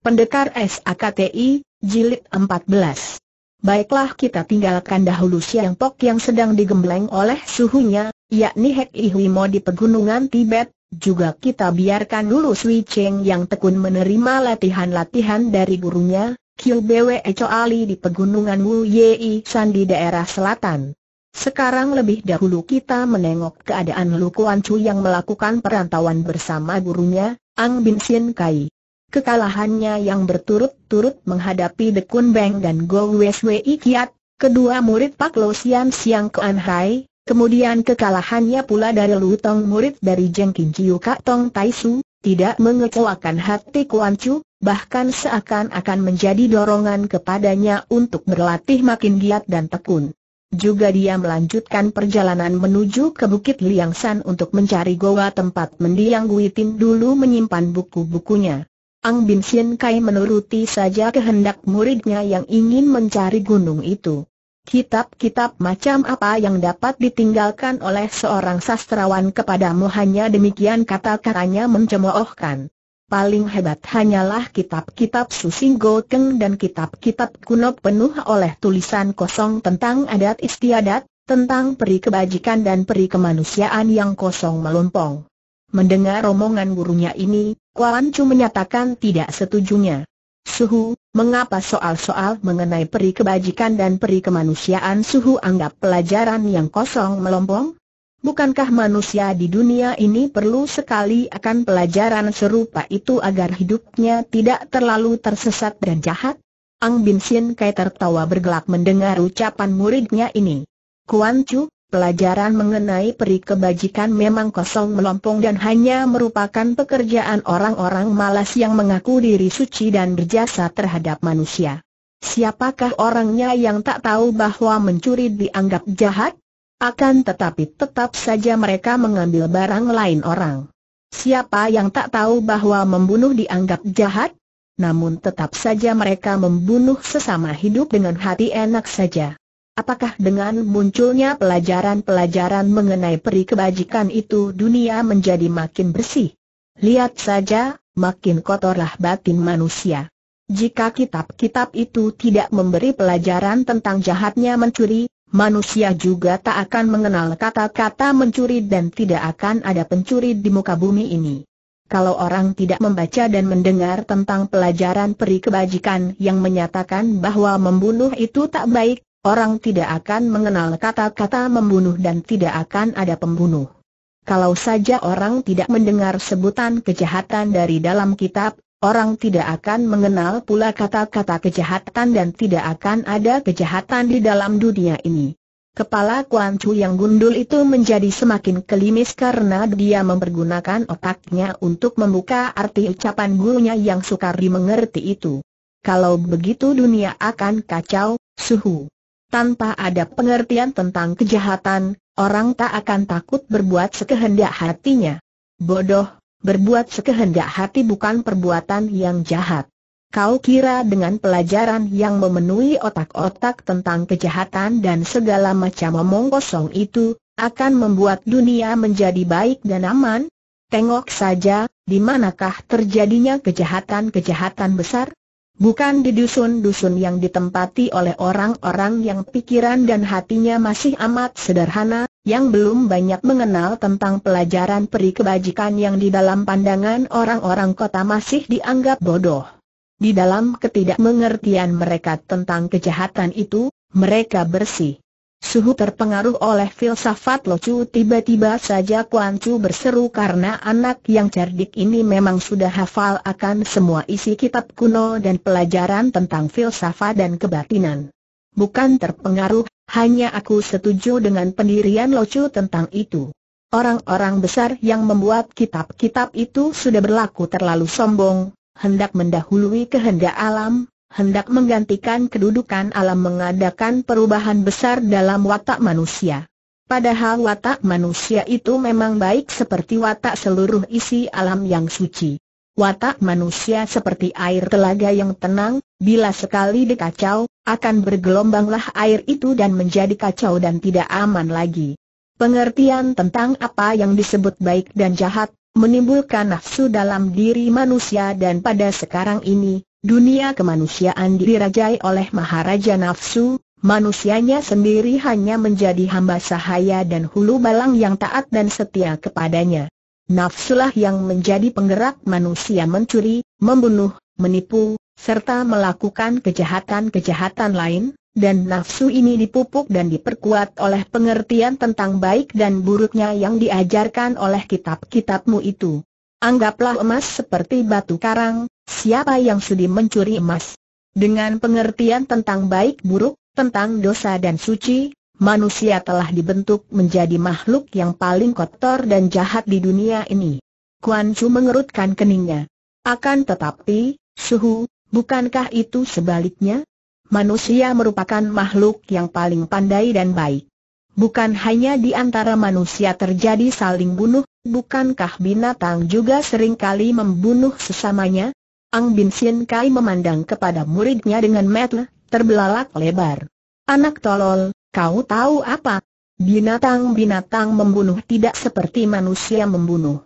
Pendekar SAKTI, Jilid 14 Baiklah kita tinggalkan dahulu Siang Pok yang sedang digembleng oleh suhunya, yakni Hek Ihwimo di pegunungan Tibet, juga kita biarkan dulu Sui Cheng yang tekun menerima latihan-latihan dari gurunya, Kiu Bwe Ali di pegunungan Wu Yei San di daerah selatan. Sekarang lebih dahulu kita menengok keadaan Lu Kuan Chu yang melakukan perantauan bersama gurunya, Ang Bin Sien Kai. Kekalahannya yang berturut-turut menghadapi The Dekun Beng dan Go Wei Kiat, kedua murid Pak Lo Sian Siang Kuan Hai, kemudian kekalahannya pula dari Lu Tong murid dari Jeng Kin Chiu Ka Tong Tai Su, tidak mengecewakan hati Kuan Chu, bahkan seakan-akan menjadi dorongan kepadanya untuk berlatih makin giat dan tekun. Juga dia melanjutkan perjalanan menuju ke Bukit Liangsan untuk mencari goa tempat mendiang Guitin dulu menyimpan buku-bukunya. Ang Bin Sien Kai menuruti saja kehendak muridnya yang ingin mencari gunung itu. Kitab-kitab macam apa yang dapat ditinggalkan oleh seorang sastrawan kepadamu hanya demikian kata-katanya mencemoohkan. Paling hebat hanyalah kitab-kitab Susing Gokeng dan kitab-kitab kuno penuh oleh tulisan kosong tentang adat istiadat, tentang peri kebajikan dan peri kemanusiaan yang kosong melompong. Mendengar omongan gurunya ini, Kuan Chu menyatakan tidak setujunya. Suhu, mengapa soal-soal mengenai peri kebajikan dan peri kemanusiaan Suhu anggap pelajaran yang kosong melompong? Bukankah manusia di dunia ini perlu sekali akan pelajaran serupa itu agar hidupnya tidak terlalu tersesat dan jahat? Ang Bin Sin Kai tertawa bergelak mendengar ucapan muridnya ini. Kuan Chu, Pelajaran mengenai peri kebajikan memang kosong melompong dan hanya merupakan pekerjaan orang-orang malas yang mengaku diri suci dan berjasa terhadap manusia. Siapakah orangnya yang tak tahu bahwa mencuri dianggap jahat? Akan tetapi tetap saja mereka mengambil barang lain orang. Siapa yang tak tahu bahwa membunuh dianggap jahat? Namun tetap saja mereka membunuh sesama hidup dengan hati enak saja. Apakah dengan munculnya pelajaran-pelajaran mengenai peri kebajikan itu dunia menjadi makin bersih? Lihat saja, makin kotorlah batin manusia. Jika kitab-kitab itu tidak memberi pelajaran tentang jahatnya mencuri, manusia juga tak akan mengenal kata-kata mencuri dan tidak akan ada pencuri di muka bumi ini. Kalau orang tidak membaca dan mendengar tentang pelajaran peri kebajikan yang menyatakan bahwa membunuh itu tak baik, Orang tidak akan mengenal kata-kata membunuh dan tidak akan ada pembunuh. Kalau saja orang tidak mendengar sebutan kejahatan dari dalam kitab, orang tidak akan mengenal pula kata-kata kejahatan dan tidak akan ada kejahatan di dalam dunia ini. Kepala Kuan Chu yang gundul itu menjadi semakin kelimis karena dia mempergunakan otaknya untuk membuka arti ucapan gurunya yang sukar dimengerti itu. Kalau begitu dunia akan kacau, suhu tanpa ada pengertian tentang kejahatan, orang tak akan takut berbuat sekehendak hatinya. Bodoh, berbuat sekehendak hati bukan perbuatan yang jahat. Kau kira dengan pelajaran yang memenuhi otak-otak tentang kejahatan dan segala macam omong kosong itu, akan membuat dunia menjadi baik dan aman? Tengok saja, di manakah terjadinya kejahatan-kejahatan besar? Bukan di dusun-dusun yang ditempati oleh orang-orang yang pikiran dan hatinya masih amat sederhana, yang belum banyak mengenal tentang pelajaran peri kebajikan yang di dalam pandangan orang-orang kota masih dianggap bodoh. Di dalam ketidakmengertian mereka tentang kejahatan itu, mereka bersih Suhu terpengaruh oleh filsafat Locu tiba-tiba saja Kuan Chu berseru karena anak yang cerdik ini memang sudah hafal akan semua isi kitab kuno dan pelajaran tentang filsafat dan kebatinan. Bukan terpengaruh, hanya aku setuju dengan pendirian Locu tentang itu. Orang-orang besar yang membuat kitab-kitab itu sudah berlaku terlalu sombong, hendak mendahului kehendak alam, hendak menggantikan kedudukan alam mengadakan perubahan besar dalam watak manusia. Padahal watak manusia itu memang baik seperti watak seluruh isi alam yang suci. Watak manusia seperti air telaga yang tenang, bila sekali dikacau, akan bergelombanglah air itu dan menjadi kacau dan tidak aman lagi. Pengertian tentang apa yang disebut baik dan jahat, menimbulkan nafsu dalam diri manusia dan pada sekarang ini, Dunia kemanusiaan dirajai oleh Maharaja Nafsu, manusianya sendiri hanya menjadi hamba sahaya dan hulu balang yang taat dan setia kepadanya. Nafsulah yang menjadi penggerak manusia mencuri, membunuh, menipu, serta melakukan kejahatan-kejahatan lain, dan nafsu ini dipupuk dan diperkuat oleh pengertian tentang baik dan buruknya yang diajarkan oleh kitab-kitabmu itu. Anggaplah emas seperti batu karang, siapa yang sudi mencuri emas. Dengan pengertian tentang baik buruk, tentang dosa dan suci, manusia telah dibentuk menjadi makhluk yang paling kotor dan jahat di dunia ini. Kuan Chu mengerutkan keningnya. Akan tetapi, Suhu, bukankah itu sebaliknya? Manusia merupakan makhluk yang paling pandai dan baik. Bukan hanya di antara manusia terjadi saling bunuh, bukankah binatang juga seringkali membunuh sesamanya? Ang Bin Sien Kai memandang kepada muridnya dengan mata terbelalak lebar. Anak tolol, kau tahu apa? Binatang-binatang membunuh tidak seperti manusia membunuh.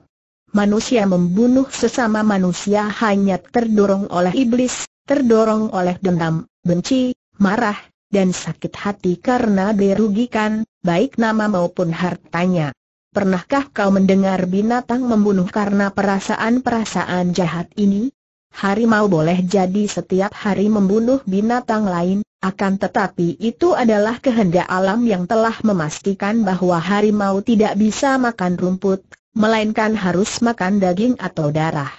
Manusia membunuh sesama manusia hanya terdorong oleh iblis, terdorong oleh dendam, benci, marah, dan sakit hati karena dirugikan, baik nama maupun hartanya. Pernahkah kau mendengar binatang membunuh karena perasaan-perasaan jahat ini? harimau boleh jadi setiap hari membunuh binatang lain, akan tetapi itu adalah kehendak alam yang telah memastikan bahwa harimau tidak bisa makan rumput, melainkan harus makan daging atau darah.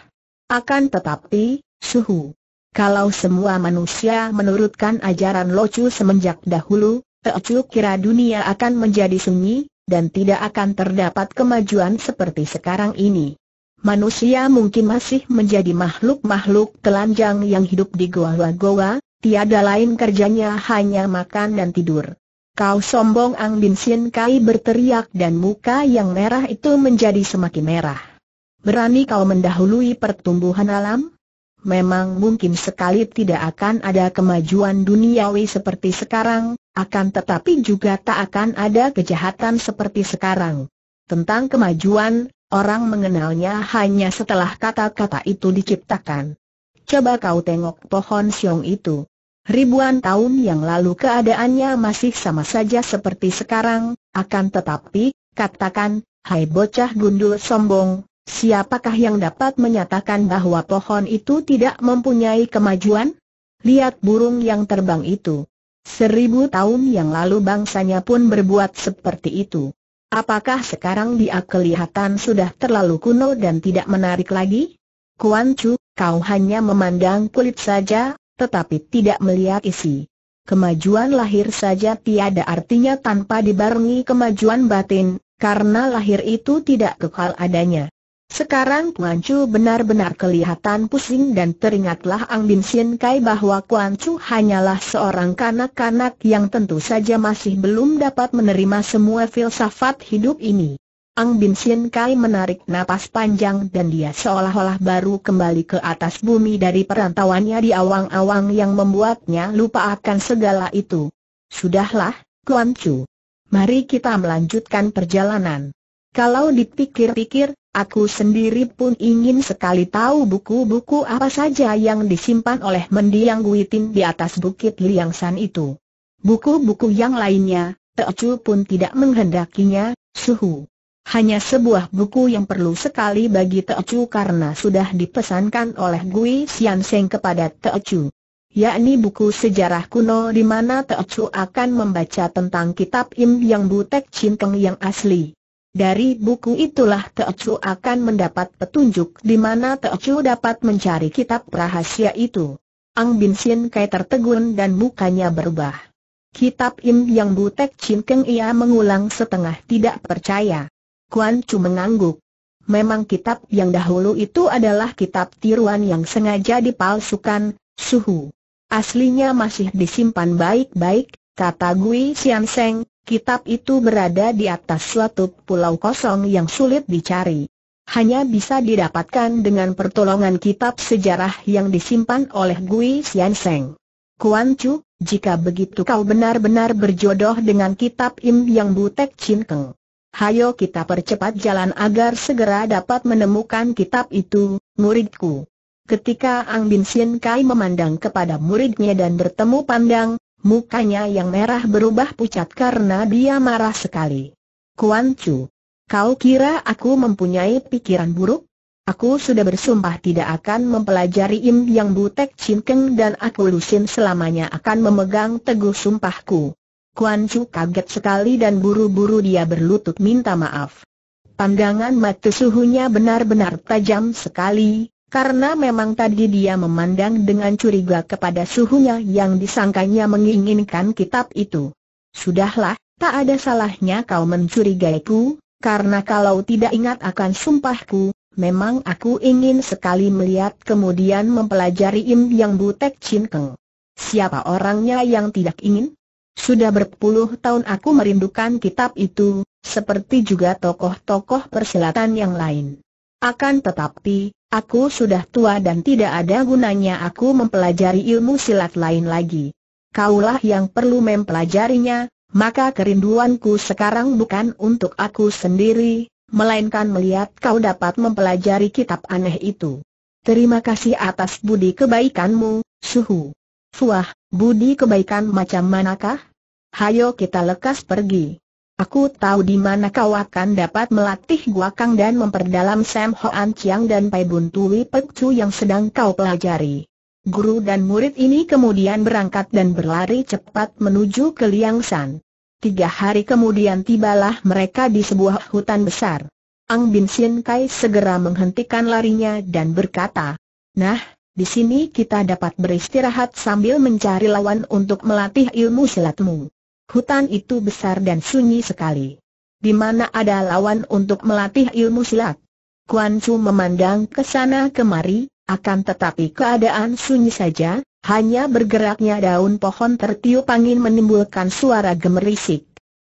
Akan tetapi, suhu. Kalau semua manusia menurutkan ajaran Locu semenjak dahulu, Teocu kira dunia akan menjadi sunyi, dan tidak akan terdapat kemajuan seperti sekarang ini manusia mungkin masih menjadi makhluk-makhluk telanjang yang hidup di goa-goa, tiada lain kerjanya hanya makan dan tidur. Kau sombong Ang Bin Sin Kai berteriak dan muka yang merah itu menjadi semakin merah. Berani kau mendahului pertumbuhan alam? Memang mungkin sekali tidak akan ada kemajuan duniawi seperti sekarang, akan tetapi juga tak akan ada kejahatan seperti sekarang. Tentang kemajuan, Orang mengenalnya hanya setelah kata-kata itu diciptakan. Coba kau tengok pohon siung itu. Ribuan tahun yang lalu keadaannya masih sama saja seperti sekarang, akan tetapi, katakan, hai bocah gundul sombong, siapakah yang dapat menyatakan bahwa pohon itu tidak mempunyai kemajuan? Lihat burung yang terbang itu. Seribu tahun yang lalu bangsanya pun berbuat seperti itu. Apakah sekarang dia kelihatan sudah terlalu kuno dan tidak menarik lagi? Kuan Chu, kau hanya memandang kulit saja, tetapi tidak melihat isi. Kemajuan lahir saja tiada artinya tanpa dibarengi kemajuan batin, karena lahir itu tidak kekal adanya. Sekarang Kuan Chu benar-benar kelihatan pusing dan teringatlah Ang Bin Sin Kai bahwa Kuan Chu hanyalah seorang kanak-kanak yang tentu saja masih belum dapat menerima semua filsafat hidup ini. Ang Bin Sin Kai menarik napas panjang dan dia seolah-olah baru kembali ke atas bumi dari perantauannya di awang-awang yang membuatnya lupa akan segala itu. Sudahlah, Kuan Chu. Mari kita melanjutkan perjalanan. Kalau dipikir-pikir, aku sendiri pun ingin sekali tahu buku-buku apa saja yang disimpan oleh mendiang Guitin di atas bukit Liangsan itu. Buku-buku yang lainnya, Teocu pun tidak menghendakinya, suhu. Hanya sebuah buku yang perlu sekali bagi Teocu karena sudah dipesankan oleh Gui Xian Seng kepada Teocu yakni buku sejarah kuno di mana Teocu akan membaca tentang kitab Im Yang Butek Cinteng yang asli. Dari buku itulah Teocu akan mendapat petunjuk di mana Teocu dapat mencari kitab rahasia itu. Ang Bin Sin Kai tertegun dan mukanya berubah. Kitab Im Yang Butek Chin Keng ia mengulang setengah tidak percaya. Kuan Chu mengangguk. Memang kitab yang dahulu itu adalah kitab tiruan yang sengaja dipalsukan, suhu. Aslinya masih disimpan baik-baik, kata Gui Sian Seng, Kitab itu berada di atas suatu pulau kosong yang sulit dicari. Hanya bisa didapatkan dengan pertolongan kitab sejarah yang disimpan oleh Gui Xianseng. Kuan Chu, jika begitu kau benar-benar berjodoh dengan kitab Im Yang Butek Cinkeng. Hayo kita percepat jalan agar segera dapat menemukan kitab itu, muridku. Ketika Ang Bin Sien Kai memandang kepada muridnya dan bertemu pandang, mukanya yang merah berubah pucat karena dia marah sekali. Kuan Chu, kau kira aku mempunyai pikiran buruk? Aku sudah bersumpah tidak akan mempelajari Im Yang Butek Cinkeng dan aku lusin selamanya akan memegang teguh sumpahku. Kuan Chu kaget sekali dan buru-buru dia berlutut minta maaf. Pandangan mata suhunya benar-benar tajam sekali, karena memang tadi dia memandang dengan curiga kepada suhunya yang disangkanya menginginkan kitab itu. Sudahlah, tak ada salahnya kau mencurigai mencurigaiku, karena kalau tidak ingat akan sumpahku, memang aku ingin sekali melihat kemudian mempelajari Im Yang Butek cinkeng. Siapa orangnya yang tidak ingin? Sudah berpuluh tahun aku merindukan kitab itu, seperti juga tokoh-tokoh perselatan yang lain. Akan tetapi, aku sudah tua dan tidak ada gunanya aku mempelajari ilmu silat lain lagi. Kaulah yang perlu mempelajarinya, maka kerinduanku sekarang bukan untuk aku sendiri, melainkan melihat kau dapat mempelajari kitab aneh itu. Terima kasih atas budi kebaikanmu, Suhu. Fuah, budi kebaikan macam manakah? Hayo kita lekas pergi. Aku tahu di mana kau akan dapat melatih gua kang dan memperdalam Sam Hoan Chiang dan Pai Bun Tui Pek Chu yang sedang kau pelajari. Guru dan murid ini kemudian berangkat dan berlari cepat menuju ke Liang San. Tiga hari kemudian tibalah mereka di sebuah hutan besar. Ang Bin Sin Kai segera menghentikan larinya dan berkata, Nah, di sini kita dapat beristirahat sambil mencari lawan untuk melatih ilmu silatmu. Hutan itu besar dan sunyi sekali. Di mana ada lawan untuk melatih ilmu silat? Kuan Chu memandang ke sana kemari, akan tetapi keadaan sunyi saja, hanya bergeraknya daun pohon tertiup angin menimbulkan suara gemerisik.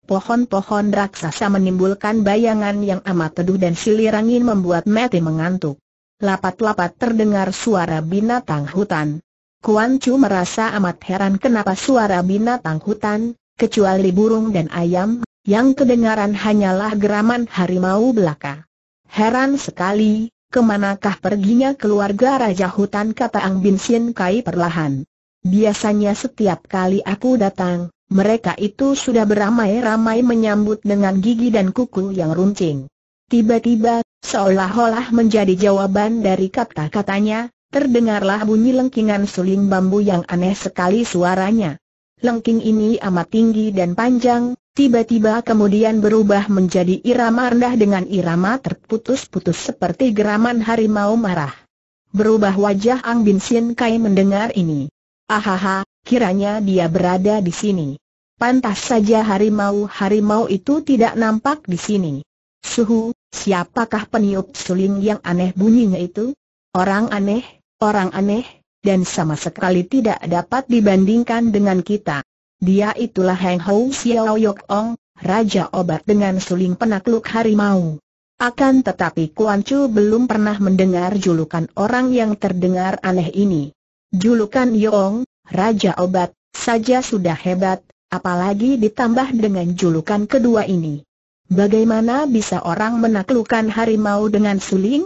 Pohon-pohon raksasa menimbulkan bayangan yang amat teduh dan silir angin membuat Mati mengantuk. Lapat-lapat terdengar suara binatang hutan. Kuan Chu merasa amat heran kenapa suara binatang hutan, kecuali burung dan ayam, yang kedengaran hanyalah geraman harimau belaka. Heran sekali, kemanakah perginya keluarga Raja Hutan kata Ang Bin Sin Kai perlahan. Biasanya setiap kali aku datang, mereka itu sudah beramai-ramai menyambut dengan gigi dan kuku yang runcing. Tiba-tiba, seolah-olah menjadi jawaban dari kata-katanya, terdengarlah bunyi lengkingan suling bambu yang aneh sekali suaranya lengking ini amat tinggi dan panjang, tiba-tiba kemudian berubah menjadi irama rendah dengan irama terputus-putus seperti geraman harimau marah. Berubah wajah Ang Bin Sin Kai mendengar ini. Ahaha, kiranya dia berada di sini. Pantas saja harimau-harimau itu tidak nampak di sini. Suhu, siapakah peniup suling yang aneh bunyinya itu? Orang aneh, orang aneh, dan sama sekali tidak dapat dibandingkan dengan kita. Dia itulah Heng Hou Xiao Yok Ong, Raja Obat dengan suling penakluk harimau. Akan tetapi Kuan Chu belum pernah mendengar julukan orang yang terdengar aneh ini. Julukan Yong, Raja Obat, saja sudah hebat, apalagi ditambah dengan julukan kedua ini. Bagaimana bisa orang menaklukkan harimau dengan suling?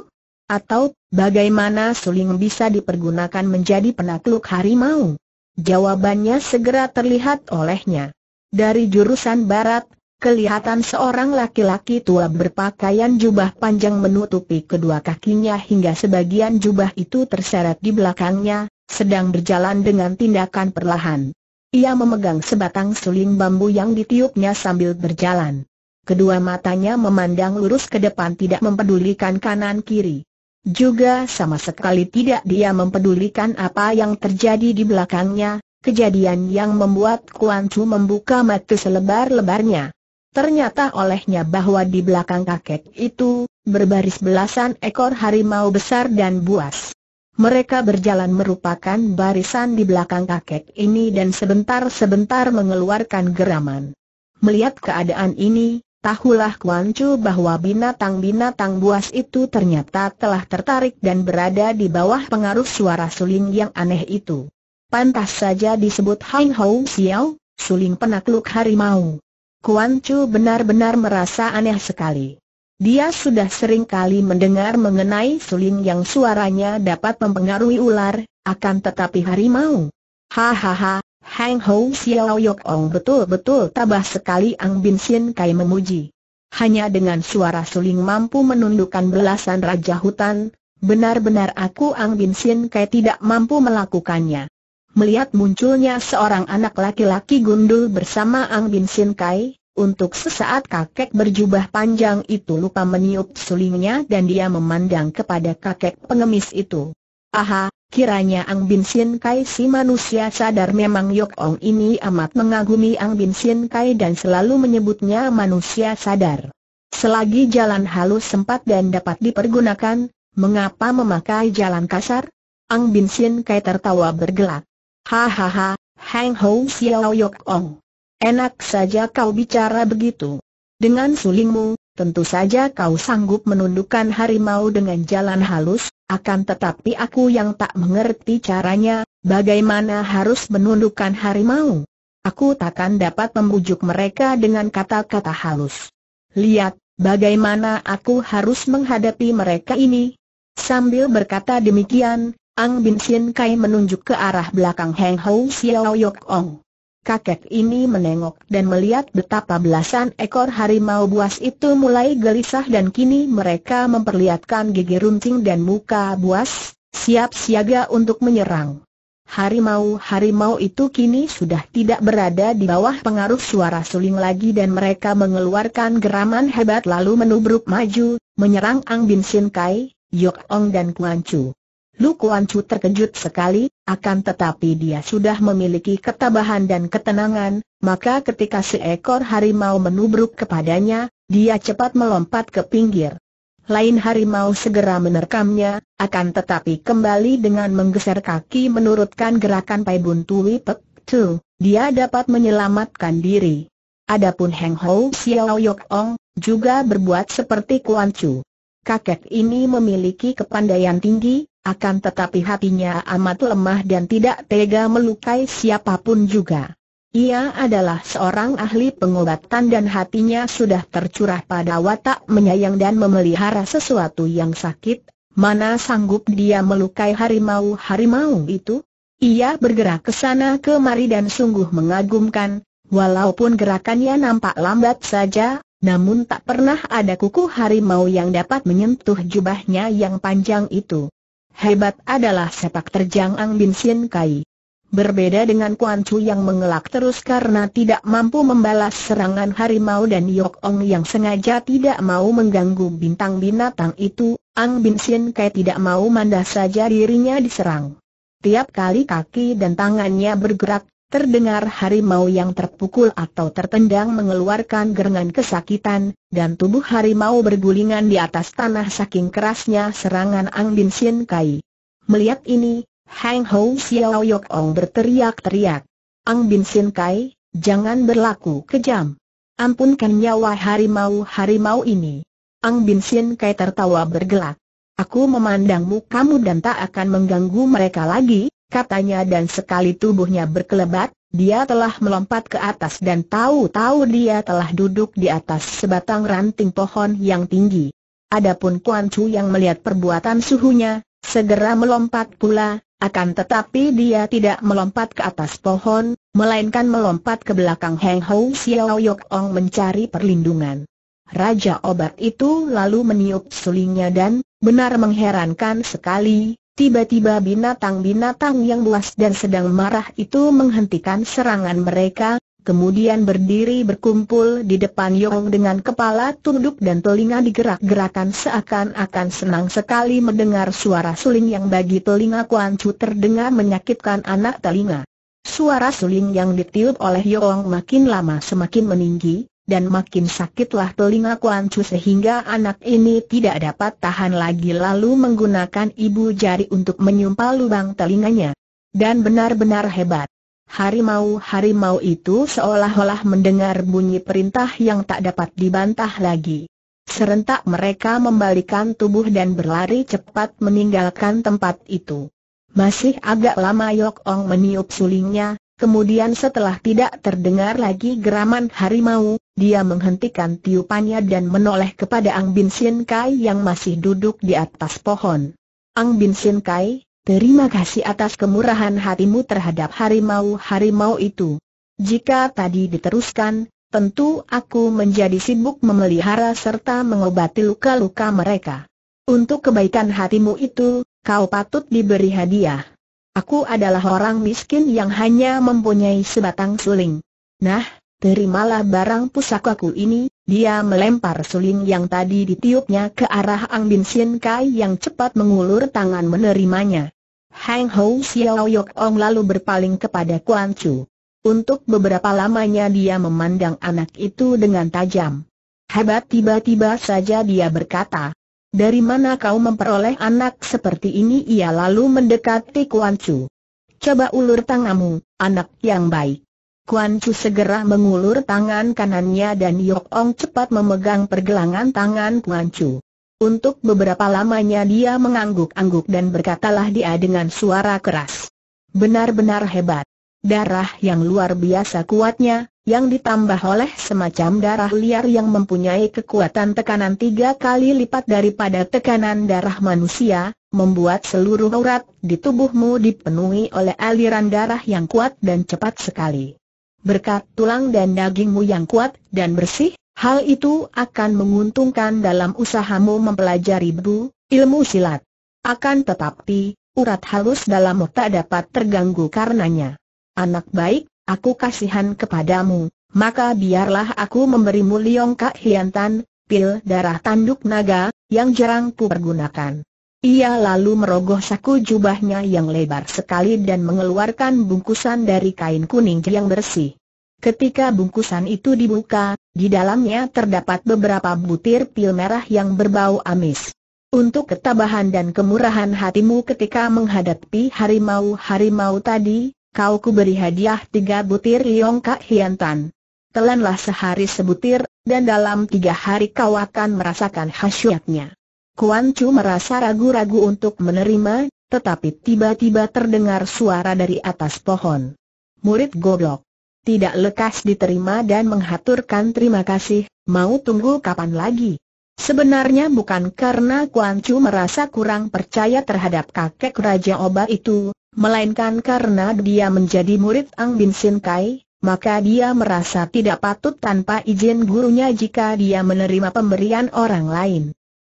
Atau, bagaimana suling bisa dipergunakan menjadi penakluk harimau? Jawabannya segera terlihat olehnya. Dari jurusan barat, kelihatan seorang laki-laki tua berpakaian jubah panjang menutupi kedua kakinya hingga sebagian jubah itu terseret di belakangnya, sedang berjalan dengan tindakan perlahan. Ia memegang sebatang suling bambu yang ditiupnya sambil berjalan. Kedua matanya memandang lurus ke depan tidak mempedulikan kanan kiri. Juga sama sekali tidak dia mempedulikan apa yang terjadi di belakangnya, kejadian yang membuat Kuan Chu membuka mata selebar-lebarnya. Ternyata olehnya bahwa di belakang kakek itu, berbaris belasan ekor harimau besar dan buas. Mereka berjalan merupakan barisan di belakang kakek ini dan sebentar-sebentar mengeluarkan geraman. Melihat keadaan ini, Tahulah Kuan Chu bahwa binatang-binatang buas itu ternyata telah tertarik dan berada di bawah pengaruh suara suling yang aneh itu. Pantas saja disebut Hain Hou Xiao, suling penakluk harimau. Kuan Chu benar-benar merasa aneh sekali. Dia sudah sering kali mendengar mengenai suling yang suaranya dapat mempengaruhi ular, akan tetapi harimau. Hahaha, Hang Hou Xiao Yok Ong betul-betul tabah sekali Ang Bin Kai memuji. Hanya dengan suara suling mampu menundukkan belasan raja hutan, benar-benar aku Ang Bin Kai tidak mampu melakukannya. Melihat munculnya seorang anak laki-laki gundul bersama Ang Bin Kai, untuk sesaat kakek berjubah panjang itu lupa meniup sulingnya dan dia memandang kepada kakek pengemis itu. Aha, kiranya Ang Bin Sin Kai si manusia sadar memang Yok Ong ini amat mengagumi Ang Bin Sin Kai dan selalu menyebutnya manusia sadar. Selagi jalan halus sempat dan dapat dipergunakan, mengapa memakai jalan kasar? Ang Bin Sin Kai tertawa bergelak. Hahaha, Hang ho Xiao Yok Ong. Enak saja kau bicara begitu. Dengan sulingmu, tentu saja kau sanggup menundukkan harimau dengan jalan halus, akan tetapi aku yang tak mengerti caranya, bagaimana harus menundukkan harimau. Aku takkan dapat membujuk mereka dengan kata-kata halus. Lihat, bagaimana aku harus menghadapi mereka ini. Sambil berkata demikian, Ang Bin Sin Kai menunjuk ke arah belakang Heng Hou Xiao Yok Ong kakek ini menengok dan melihat betapa belasan ekor harimau buas itu mulai gelisah dan kini mereka memperlihatkan gigi runcing dan muka buas, siap siaga untuk menyerang. Harimau-harimau itu kini sudah tidak berada di bawah pengaruh suara suling lagi dan mereka mengeluarkan geraman hebat lalu menubruk maju, menyerang Ang Bin Sin Kai, Yok Ong dan Kuan Chu. Lu Kuan Chu terkejut sekali, akan tetapi dia sudah memiliki ketabahan dan ketenangan, maka ketika seekor harimau menubruk kepadanya, dia cepat melompat ke pinggir. Lain harimau segera menerkamnya, akan tetapi kembali dengan menggeser kaki menurutkan gerakan Pai Bun Tui Pek Tu, dia dapat menyelamatkan diri. Adapun Heng Ho, Xiao Yok Ong, juga berbuat seperti Kuan Chu. Kakek ini memiliki kepandaian tinggi, akan tetapi hatinya amat lemah dan tidak tega melukai siapapun juga. Ia adalah seorang ahli pengobatan dan hatinya sudah tercurah pada watak menyayang dan memelihara sesuatu yang sakit, mana sanggup dia melukai harimau-harimau itu? Ia bergerak ke sana kemari dan sungguh mengagumkan, walaupun gerakannya nampak lambat saja, namun tak pernah ada kuku harimau yang dapat menyentuh jubahnya yang panjang itu. Hebat adalah sepak terjang Ang Bin Sien Kai. Berbeda dengan Kuan Chu yang mengelak terus karena tidak mampu membalas serangan harimau dan Yok Ong yang sengaja tidak mau mengganggu bintang binatang itu, Ang Bin Sien Kai tidak mau mandah saja dirinya diserang. Tiap kali kaki dan tangannya bergerak, Terdengar harimau yang terpukul atau tertendang mengeluarkan gerengan kesakitan, dan tubuh harimau bergulingan di atas tanah saking kerasnya serangan Ang Bin Sin Kai. Melihat ini, Hang Hou Xiao Yok Ong berteriak-teriak. Ang Bin Sin Kai, jangan berlaku kejam. Ampunkan nyawa harimau-harimau ini. Ang Bin Sin Kai tertawa bergelak. Aku memandangmu kamu dan tak akan mengganggu mereka lagi, katanya dan sekali tubuhnya berkelebat, dia telah melompat ke atas dan tahu-tahu dia telah duduk di atas sebatang ranting pohon yang tinggi. Adapun Kuan Chu yang melihat perbuatan suhunya, segera melompat pula, akan tetapi dia tidak melompat ke atas pohon, melainkan melompat ke belakang Heng Hou Xiao Yok Ong mencari perlindungan. Raja obat itu lalu meniup sulingnya dan, benar mengherankan sekali, Tiba-tiba binatang-binatang yang buas dan sedang marah itu menghentikan serangan mereka, kemudian berdiri berkumpul di depan Yong dengan kepala tunduk dan telinga digerak-gerakan seakan-akan senang sekali mendengar suara suling yang bagi telinga Kuan Chu terdengar menyakitkan anak telinga. Suara suling yang ditiup oleh Yong makin lama semakin meninggi, dan makin sakitlah telinga Kuan Chu sehingga anak ini tidak dapat tahan lagi lalu menggunakan ibu jari untuk menyumpal lubang telinganya. Dan benar-benar hebat. Harimau-harimau itu seolah-olah mendengar bunyi perintah yang tak dapat dibantah lagi. Serentak mereka membalikan tubuh dan berlari cepat meninggalkan tempat itu. Masih agak lama Yok Ong meniup sulingnya, kemudian setelah tidak terdengar lagi geraman harimau, dia menghentikan tiupannya dan menoleh kepada Ang Bin Sin Kai yang masih duduk di atas pohon. Ang Bin Sin Kai, terima kasih atas kemurahan hatimu terhadap harimau-harimau itu. Jika tadi diteruskan, tentu aku menjadi sibuk memelihara serta mengobati luka-luka mereka. Untuk kebaikan hatimu itu, kau patut diberi hadiah. Aku adalah orang miskin yang hanya mempunyai sebatang suling. Nah, terimalah barang pusakaku ini, dia melempar suling yang tadi ditiupnya ke arah Ang Bin Sien Kai yang cepat mengulur tangan menerimanya. Hang Hou Xiao Yok Ong lalu berpaling kepada Kuan Chu. Untuk beberapa lamanya dia memandang anak itu dengan tajam. Hebat tiba-tiba saja dia berkata, dari mana kau memperoleh anak seperti ini? Ia lalu mendekati Kuan Chu. Coba ulur tanganmu, anak yang baik. Kuan Chu segera mengulur tangan kanannya dan Yok Ong cepat memegang pergelangan tangan Kuan Chu. Untuk beberapa lamanya dia mengangguk-angguk dan berkatalah dia dengan suara keras. Benar-benar hebat. Darah yang luar biasa kuatnya, yang ditambah oleh semacam darah liar yang mempunyai kekuatan tekanan tiga kali lipat daripada tekanan darah manusia, membuat seluruh urat di tubuhmu dipenuhi oleh aliran darah yang kuat dan cepat sekali berkat tulang dan dagingmu yang kuat dan bersih, hal itu akan menguntungkan dalam usahamu mempelajari bu, ilmu silat. Akan tetapi, urat halus dalam otak dapat terganggu karenanya. Anak baik, aku kasihan kepadamu, maka biarlah aku memberimu liong kak hiantan, pil darah tanduk naga, yang jarang ku pergunakan. Ia lalu merogoh saku jubahnya yang lebar sekali dan mengeluarkan bungkusan dari kain kuning yang bersih. Ketika bungkusan itu dibuka, di dalamnya terdapat beberapa butir pil merah yang berbau amis. Untuk ketabahan dan kemurahan hatimu ketika menghadapi harimau-harimau tadi, kau kuberi hadiah tiga butir liong kak hiantan. Telanlah sehari sebutir, dan dalam tiga hari kau akan merasakan khasiatnya. Kuan Chu merasa ragu-ragu untuk menerima, tetapi tiba-tiba terdengar suara dari atas pohon. Murid goblok. Tidak lekas diterima dan menghaturkan terima kasih, mau tunggu kapan lagi? Sebenarnya bukan karena Kuan Chu merasa kurang percaya terhadap kakek Raja Oba itu, melainkan karena dia menjadi murid Ang Bin Sin Kai, maka dia merasa tidak patut tanpa izin gurunya jika dia menerima pemberian orang lain.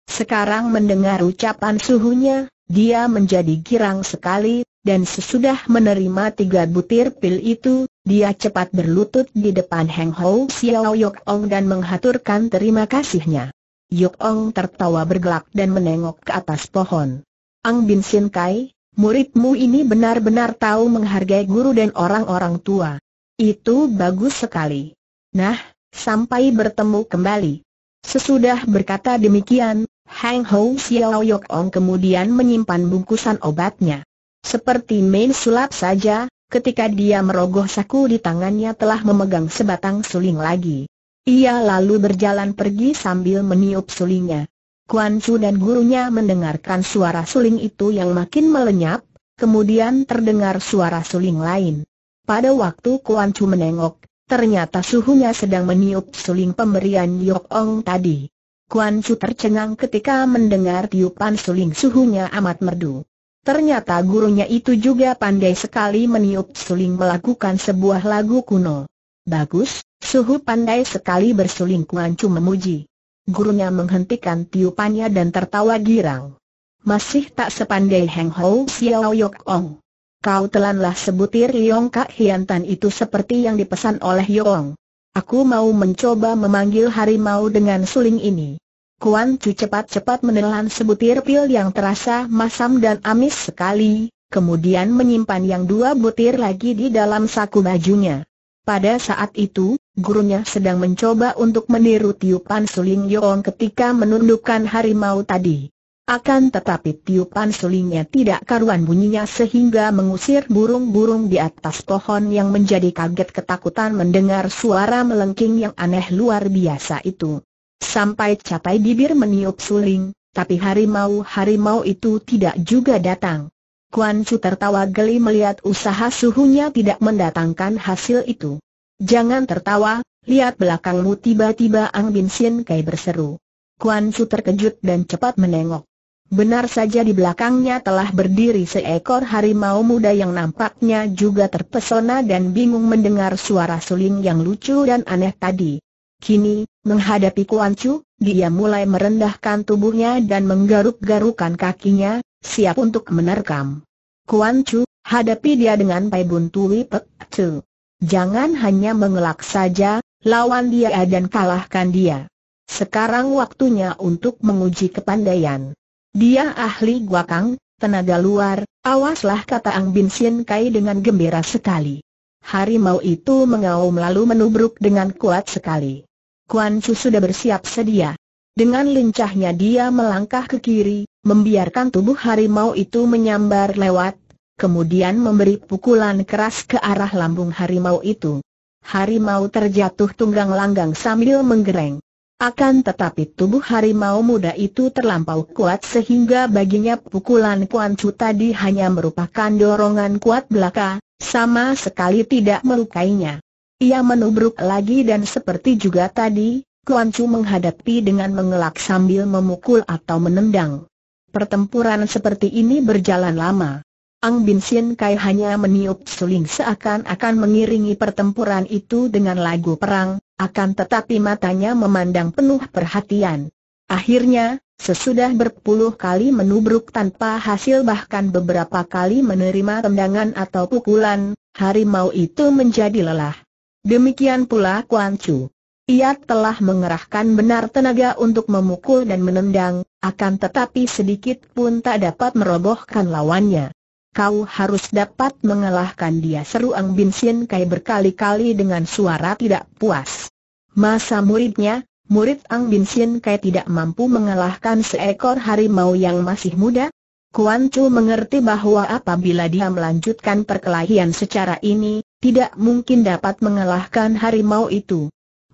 Sekarang mendengar ucapan suhunya, dia menjadi girang sekali, dan sesudah menerima tiga butir pil itu, dia cepat berlutut di depan Heng Ho, Xiao Yok Ong dan menghaturkan terima kasihnya. Yok Ong tertawa bergelak dan menengok ke atas pohon. Ang Bin Sin Kai, muridmu ini benar-benar tahu menghargai guru dan orang-orang tua. Itu bagus sekali. Nah, sampai bertemu kembali. Sesudah berkata demikian, Hang Hong Xiao Yok Ong kemudian menyimpan bungkusan obatnya. Seperti main sulap saja, ketika dia merogoh saku di tangannya telah memegang sebatang suling lagi. Ia lalu berjalan pergi sambil meniup sulingnya. Kuan Chu dan gurunya mendengarkan suara suling itu yang makin melenyap, kemudian terdengar suara suling lain. Pada waktu Kuan Chu menengok, ternyata suhunya sedang meniup suling pemberian Yok Ong tadi. Kuan Chu tercengang ketika mendengar tiupan suling suhunya amat merdu. Ternyata gurunya itu juga pandai sekali meniup suling melakukan sebuah lagu kuno. Bagus, suhu pandai sekali bersuling Kuan Chu memuji. Gurunya menghentikan tiupannya dan tertawa girang. Masih tak sepandai Heng Ho Xiao Yok Ong. Kau telanlah sebutir Yong Kak hiantan itu seperti yang dipesan oleh Yong. Aku mau mencoba memanggil harimau dengan suling ini. Kuan Chu cepat-cepat menelan sebutir pil yang terasa masam dan amis sekali, kemudian menyimpan yang dua butir lagi di dalam saku bajunya. Pada saat itu, gurunya sedang mencoba untuk meniru tiupan suling Yong ketika menundukkan harimau tadi. Akan tetapi tiupan sulingnya tidak karuan bunyinya sehingga mengusir burung-burung di atas pohon yang menjadi kaget ketakutan mendengar suara melengking yang aneh luar biasa itu. Sampai capai bibir meniup suling, tapi harimau-harimau itu tidak juga datang. Kuan Chu tertawa geli melihat usaha suhunya tidak mendatangkan hasil itu. Jangan tertawa, lihat belakangmu tiba-tiba Ang Bin Sin Kai berseru. Kuan Chu terkejut dan cepat menengok. Benar saja di belakangnya telah berdiri seekor harimau muda yang nampaknya juga terpesona dan bingung mendengar suara suling yang lucu dan aneh tadi. Kini, menghadapi Kuan Chu, dia mulai merendahkan tubuhnya dan menggaruk-garukan kakinya, siap untuk menerkam. Kuan Chu, hadapi dia dengan Pai Bun Tui Pek Chu. Jangan hanya mengelak saja, lawan dia dan kalahkan dia. Sekarang waktunya untuk menguji kepandaian. Dia ahli guakang, tenaga luar, awaslah kata Ang Bin Sien Kai dengan gembira sekali. Harimau itu mengaum lalu menubruk dengan kuat sekali. Kuan Chu sudah bersiap sedia. Dengan lincahnya dia melangkah ke kiri, membiarkan tubuh harimau itu menyambar lewat, kemudian memberi pukulan keras ke arah lambung harimau itu. Harimau terjatuh tunggang langgang sambil menggereng. Akan tetapi tubuh harimau muda itu terlampau kuat sehingga baginya pukulan Kuan Chu tadi hanya merupakan dorongan kuat belaka, sama sekali tidak melukainya. Ia menubruk lagi dan seperti juga tadi, Kuan Chu menghadapi dengan mengelak sambil memukul atau menendang. Pertempuran seperti ini berjalan lama. Ang Bin Sin Kai hanya meniup suling seakan-akan mengiringi pertempuran itu dengan lagu perang, akan tetapi matanya memandang penuh perhatian. Akhirnya, sesudah berpuluh kali menubruk tanpa hasil bahkan beberapa kali menerima tendangan atau pukulan, harimau itu menjadi lelah. Demikian pula Kuan Chu. Ia telah mengerahkan benar tenaga untuk memukul dan menendang, akan tetapi sedikit pun tak dapat merobohkan lawannya kau harus dapat mengalahkan dia seru Ang Bin Sien Kai berkali-kali dengan suara tidak puas. Masa muridnya, murid Ang Bin Sien Kai tidak mampu mengalahkan seekor harimau yang masih muda? Kuan Chu mengerti bahwa apabila dia melanjutkan perkelahian secara ini, tidak mungkin dapat mengalahkan harimau itu.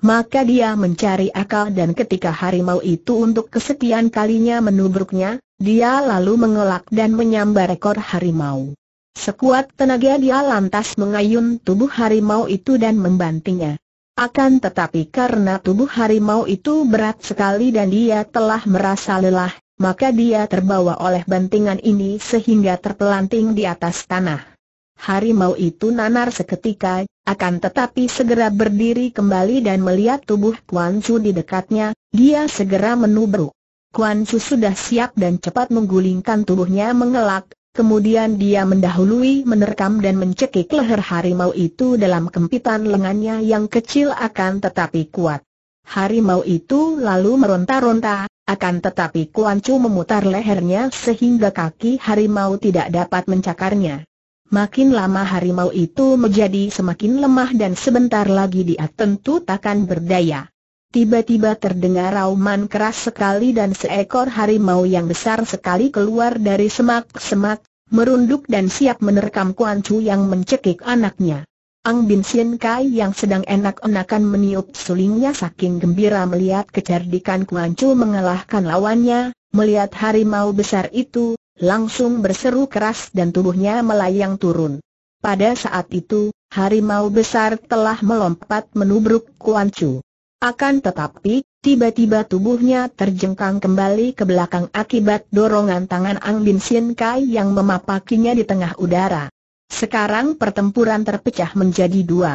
Maka dia mencari akal dan ketika harimau itu untuk kesekian kalinya menubruknya, dia lalu mengelak dan menyambar ekor harimau. Sekuat tenaga dia lantas mengayun tubuh harimau itu dan membantingnya. Akan tetapi karena tubuh harimau itu berat sekali dan dia telah merasa lelah, maka dia terbawa oleh bantingan ini sehingga terpelanting di atas tanah. Harimau itu nanar seketika, akan tetapi segera berdiri kembali dan melihat tubuh Kuan Chu di dekatnya, dia segera menubruk. Kuan Chu sudah siap dan cepat menggulingkan tubuhnya mengelak, kemudian dia mendahului menerkam dan mencekik leher harimau itu dalam kempitan lengannya yang kecil akan tetapi kuat. Harimau itu lalu meronta-ronta, akan tetapi Kuan Chu memutar lehernya sehingga kaki harimau tidak dapat mencakarnya. Makin lama harimau itu menjadi semakin lemah dan sebentar lagi dia tentu takkan berdaya. Tiba-tiba terdengar rauman keras sekali dan seekor harimau yang besar sekali keluar dari semak-semak, merunduk dan siap menerkam Kuan Chu yang mencekik anaknya. Ang Bin Sien Kai yang sedang enak-enakan meniup sulingnya saking gembira melihat kecerdikan Kuan Chu mengalahkan lawannya, melihat harimau besar itu, langsung berseru keras dan tubuhnya melayang turun. Pada saat itu, harimau besar telah melompat menubruk Kuan Chu. Akan tetapi, tiba-tiba tubuhnya terjengkang kembali ke belakang akibat dorongan tangan Ang Bin Sien Kai yang memapakinya di tengah udara. Sekarang pertempuran terpecah menjadi dua.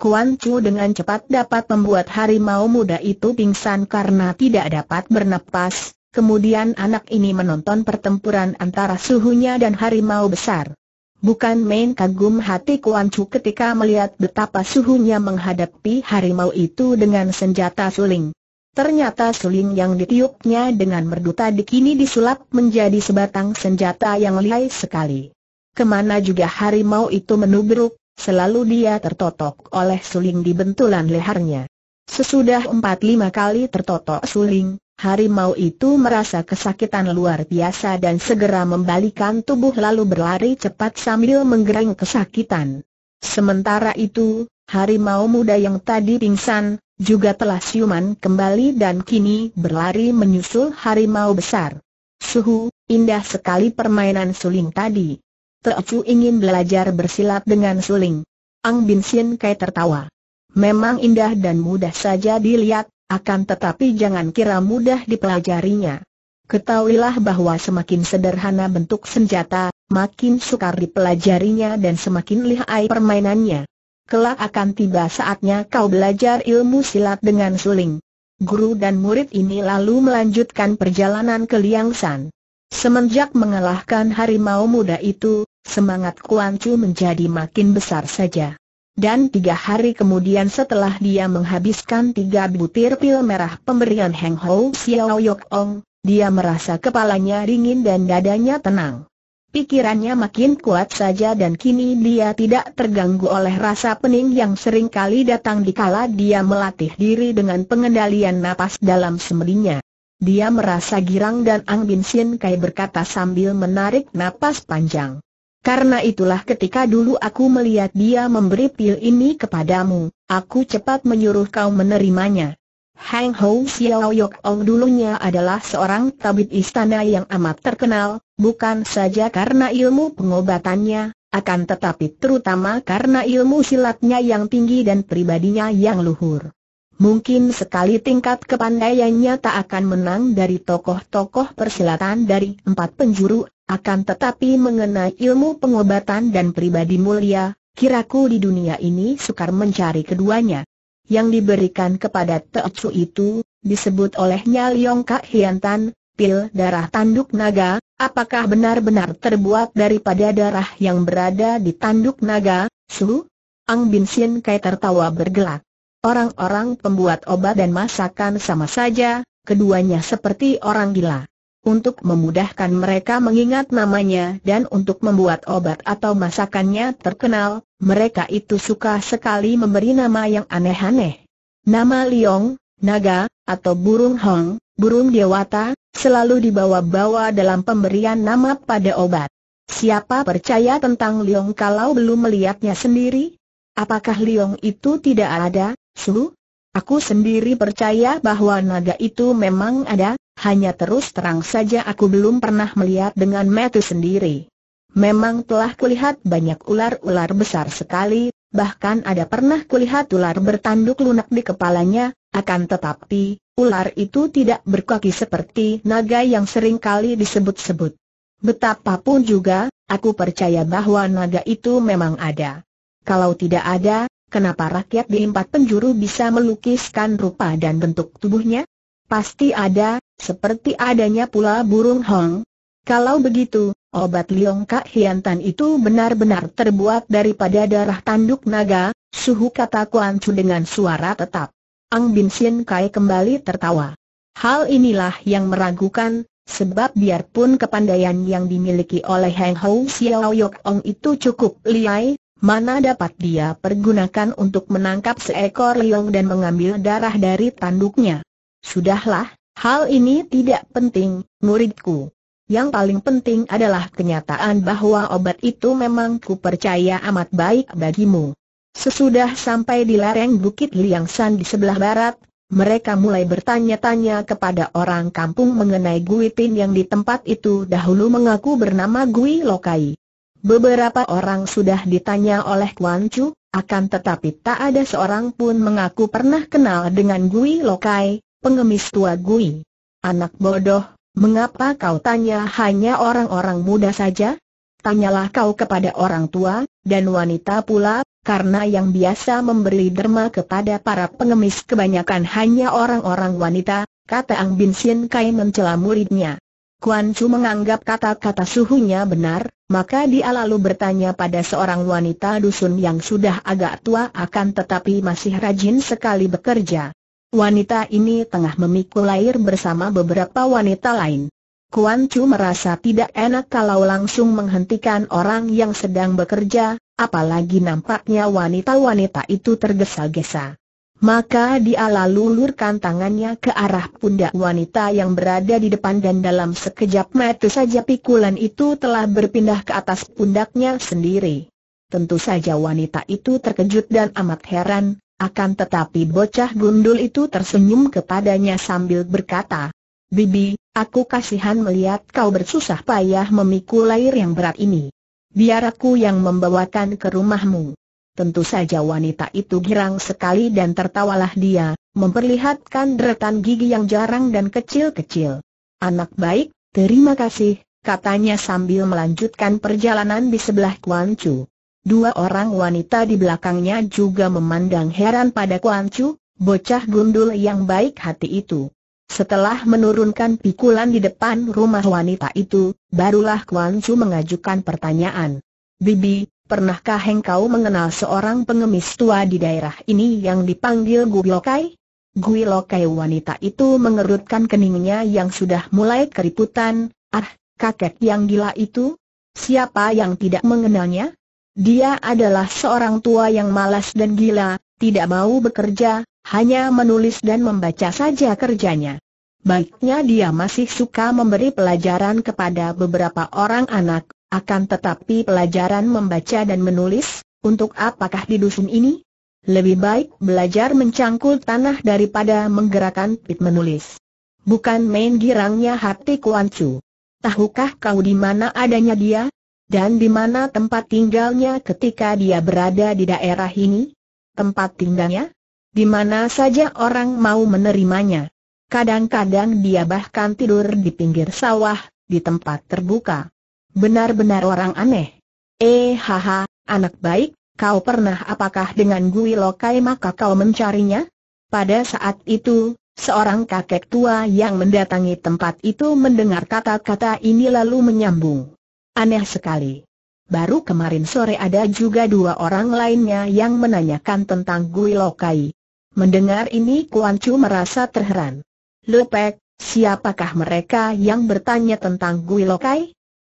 Kuan Chu dengan cepat dapat membuat harimau muda itu pingsan karena tidak dapat bernapas, Kemudian anak ini menonton pertempuran antara suhunya dan harimau besar. Bukan main kagum hati Kuan Chu ketika melihat betapa suhunya menghadapi harimau itu dengan senjata suling. Ternyata suling yang ditiupnya dengan merdu tadi kini disulap menjadi sebatang senjata yang lihai sekali. Kemana juga harimau itu menubruk, selalu dia tertotok oleh suling di bentulan lehernya. Sesudah empat lima kali tertotok suling, Harimau itu merasa kesakitan luar biasa dan segera membalikan tubuh lalu berlari cepat sambil menggereng kesakitan. Sementara itu, harimau muda yang tadi pingsan, juga telah siuman kembali dan kini berlari menyusul harimau besar. Suhu, indah sekali permainan suling tadi. Teocu ingin belajar bersilat dengan suling. Ang Bin Sien Kai tertawa. Memang indah dan mudah saja dilihat, akan tetapi jangan kira mudah dipelajarinya. Ketahuilah bahwa semakin sederhana bentuk senjata, makin sukar dipelajarinya dan semakin lihai permainannya. Kelak akan tiba saatnya kau belajar ilmu silat dengan suling. Guru dan murid ini lalu melanjutkan perjalanan ke San. Semenjak mengalahkan harimau muda itu, semangat Kuan Chu menjadi makin besar saja dan tiga hari kemudian setelah dia menghabiskan tiga butir pil merah pemberian Heng Ho Xiao Yok Ong, dia merasa kepalanya dingin dan dadanya tenang. Pikirannya makin kuat saja dan kini dia tidak terganggu oleh rasa pening yang sering kali datang di kala dia melatih diri dengan pengendalian napas dalam semedinya. Dia merasa girang dan Ang Bin Sin Kai berkata sambil menarik napas panjang. Karena itulah ketika dulu aku melihat dia memberi pil ini kepadamu, aku cepat menyuruh kau menerimanya. Hang Hou Xiao Yok Ong dulunya adalah seorang tabib istana yang amat terkenal, bukan saja karena ilmu pengobatannya, akan tetapi terutama karena ilmu silatnya yang tinggi dan pribadinya yang luhur. Mungkin sekali tingkat kepandaiannya tak akan menang dari tokoh-tokoh persilatan dari empat penjuru, akan tetapi mengenai ilmu pengobatan dan pribadi mulia, kiraku di dunia ini sukar mencari keduanya. Yang diberikan kepada Teocu itu, disebut olehnya Liong Kak Hiantan, pil darah tanduk naga, apakah benar-benar terbuat daripada darah yang berada di tanduk naga, Su? Ang Bin Sien Kai tertawa bergelak. Orang-orang pembuat obat dan masakan sama saja, keduanya seperti orang gila. Untuk memudahkan mereka mengingat namanya dan untuk membuat obat atau masakannya terkenal, mereka itu suka sekali memberi nama yang aneh-aneh. Nama Liong, Naga, atau Burung Hong, Burung Dewata, selalu dibawa-bawa dalam pemberian nama pada obat. Siapa percaya tentang Liong kalau belum melihatnya sendiri? Apakah Liong itu tidak ada? Su, aku sendiri percaya bahwa naga itu memang ada, hanya terus terang saja aku belum pernah melihat dengan metu sendiri. Memang telah kulihat banyak ular-ular besar sekali, bahkan ada pernah kulihat ular bertanduk lunak di kepalanya, akan tetapi, ular itu tidak berkaki seperti naga yang sering kali disebut-sebut. Betapapun juga, aku percaya bahwa naga itu memang ada. Kalau tidak ada, Kenapa rakyat di empat penjuru bisa melukiskan rupa dan bentuk tubuhnya? Pasti ada, seperti adanya pula burung hong. Kalau begitu, obat Liong Kak Hiantan itu benar-benar terbuat daripada darah tanduk naga, suhu kata Kuan Chu dengan suara tetap. Ang Bin Sien Kai kembali tertawa. Hal inilah yang meragukan, sebab biarpun kepandaian yang dimiliki oleh Heng Hou Xiao Yok Ong itu cukup liai, mana dapat dia pergunakan untuk menangkap seekor liong dan mengambil darah dari tanduknya. Sudahlah, hal ini tidak penting, muridku. Yang paling penting adalah kenyataan bahwa obat itu memang kupercaya amat baik bagimu. Sesudah sampai di lereng Bukit Liangsan di sebelah barat, mereka mulai bertanya-tanya kepada orang kampung mengenai Gui Pin yang di tempat itu dahulu mengaku bernama Gui Lokai. Beberapa orang sudah ditanya oleh Kuan Chu, akan tetapi tak ada seorang pun mengaku pernah kenal dengan Gui Lokai, pengemis tua Gui. Anak bodoh, mengapa kau tanya hanya orang-orang muda saja? Tanyalah kau kepada orang tua, dan wanita pula, karena yang biasa memberi derma kepada para pengemis kebanyakan hanya orang-orang wanita, kata Ang Bin Sien Kai mencela muridnya. Kuan Chu menganggap kata-kata suhunya benar, maka dia lalu bertanya pada seorang wanita dusun yang sudah agak tua akan tetapi masih rajin sekali bekerja. Wanita ini tengah memikul air bersama beberapa wanita lain. Kuan Chu merasa tidak enak kalau langsung menghentikan orang yang sedang bekerja, apalagi nampaknya wanita-wanita itu tergesa-gesa. Maka dia lalu lurkan tangannya ke arah pundak wanita yang berada di depan dan dalam sekejap mata saja pikulan itu telah berpindah ke atas pundaknya sendiri. Tentu saja wanita itu terkejut dan amat heran, akan tetapi bocah gundul itu tersenyum kepadanya sambil berkata, Bibi, aku kasihan melihat kau bersusah payah memikul air yang berat ini. Biar aku yang membawakan ke rumahmu. Tentu saja wanita itu girang sekali dan tertawalah dia, memperlihatkan deretan gigi yang jarang dan kecil-kecil. Anak baik, terima kasih, katanya sambil melanjutkan perjalanan di sebelah Kuan Chu. Dua orang wanita di belakangnya juga memandang heran pada Kuan Chu, bocah gundul yang baik hati itu. Setelah menurunkan pikulan di depan rumah wanita itu, barulah Kuan Chu mengajukan pertanyaan. Bibi, Pernahkah engkau mengenal seorang pengemis tua di daerah ini yang dipanggil Guilokai? Guilokai wanita itu mengerutkan keningnya yang sudah mulai keriputan, ah, kakek yang gila itu? Siapa yang tidak mengenalnya? Dia adalah seorang tua yang malas dan gila, tidak mau bekerja, hanya menulis dan membaca saja kerjanya. Baiknya dia masih suka memberi pelajaran kepada beberapa orang anak, akan tetapi pelajaran membaca dan menulis, untuk apakah di dusun ini? Lebih baik belajar mencangkul tanah daripada menggerakkan pit menulis. Bukan main girangnya hati Kuan Chu. Tahukah kau di mana adanya dia? Dan di mana tempat tinggalnya ketika dia berada di daerah ini? Tempat tinggalnya? Di mana saja orang mau menerimanya. Kadang-kadang dia bahkan tidur di pinggir sawah, di tempat terbuka. Benar-benar orang aneh. Eh haha, anak baik, kau pernah apakah dengan Gui Lokai maka kau mencarinya? Pada saat itu, seorang kakek tua yang mendatangi tempat itu mendengar kata-kata ini lalu menyambung. Aneh sekali. Baru kemarin sore ada juga dua orang lainnya yang menanyakan tentang Gui Lokai. Mendengar ini Kuan Chu merasa terheran. Lepek, siapakah mereka yang bertanya tentang Gui Lokai?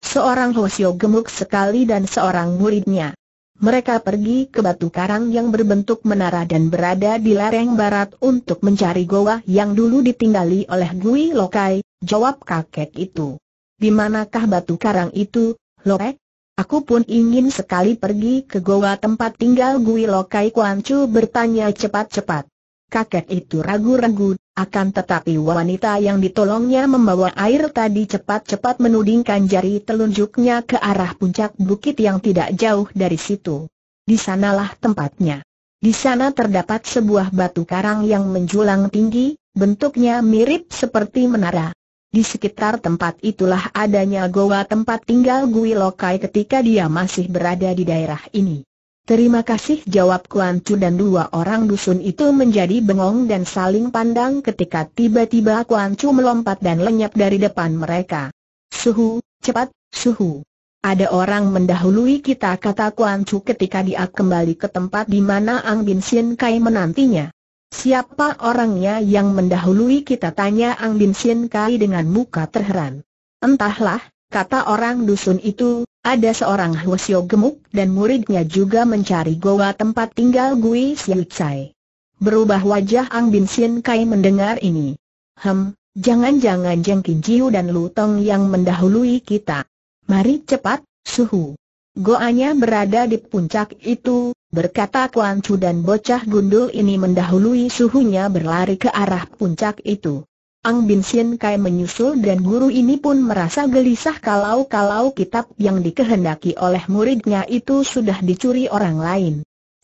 seorang Hosio gemuk sekali dan seorang muridnya. Mereka pergi ke batu karang yang berbentuk menara dan berada di lereng barat untuk mencari goa yang dulu ditinggali oleh Gui Lokai, jawab kakek itu. Di manakah batu karang itu, Lokai? Aku pun ingin sekali pergi ke goa tempat tinggal Gui Lokai Kuan Chu bertanya cepat-cepat. Kakek itu ragu-ragu, akan tetapi wanita yang ditolongnya membawa air tadi cepat-cepat menudingkan jari telunjuknya ke arah puncak bukit yang tidak jauh dari situ. Di sanalah tempatnya. Di sana terdapat sebuah batu karang yang menjulang tinggi, bentuknya mirip seperti menara. Di sekitar tempat itulah adanya goa tempat tinggal Gui Lokai ketika dia masih berada di daerah ini. Terima kasih jawab Kuan Chu dan dua orang dusun itu menjadi bengong dan saling pandang ketika tiba-tiba Kuan Chu melompat dan lenyap dari depan mereka. Suhu, cepat, suhu. Ada orang mendahului kita kata Kuan Chu ketika dia kembali ke tempat di mana Ang Bin Sin Kai menantinya. Siapa orangnya yang mendahului kita tanya Ang Bin Sin Kai dengan muka terheran. Entahlah, kata orang dusun itu, ada seorang Hwasyo gemuk dan muridnya juga mencari goa tempat tinggal Gui Siu Berubah wajah Ang Bin Sin Kai mendengar ini. Hem, jangan-jangan Jeng Jiu dan Lu Tong yang mendahului kita. Mari cepat, suhu. Goanya berada di puncak itu, berkata Kuan Chu dan bocah gundul ini mendahului suhunya berlari ke arah puncak itu. Ang Bin Sien Kai menyusul dan guru ini pun merasa gelisah kalau-kalau kitab yang dikehendaki oleh muridnya itu sudah dicuri orang lain.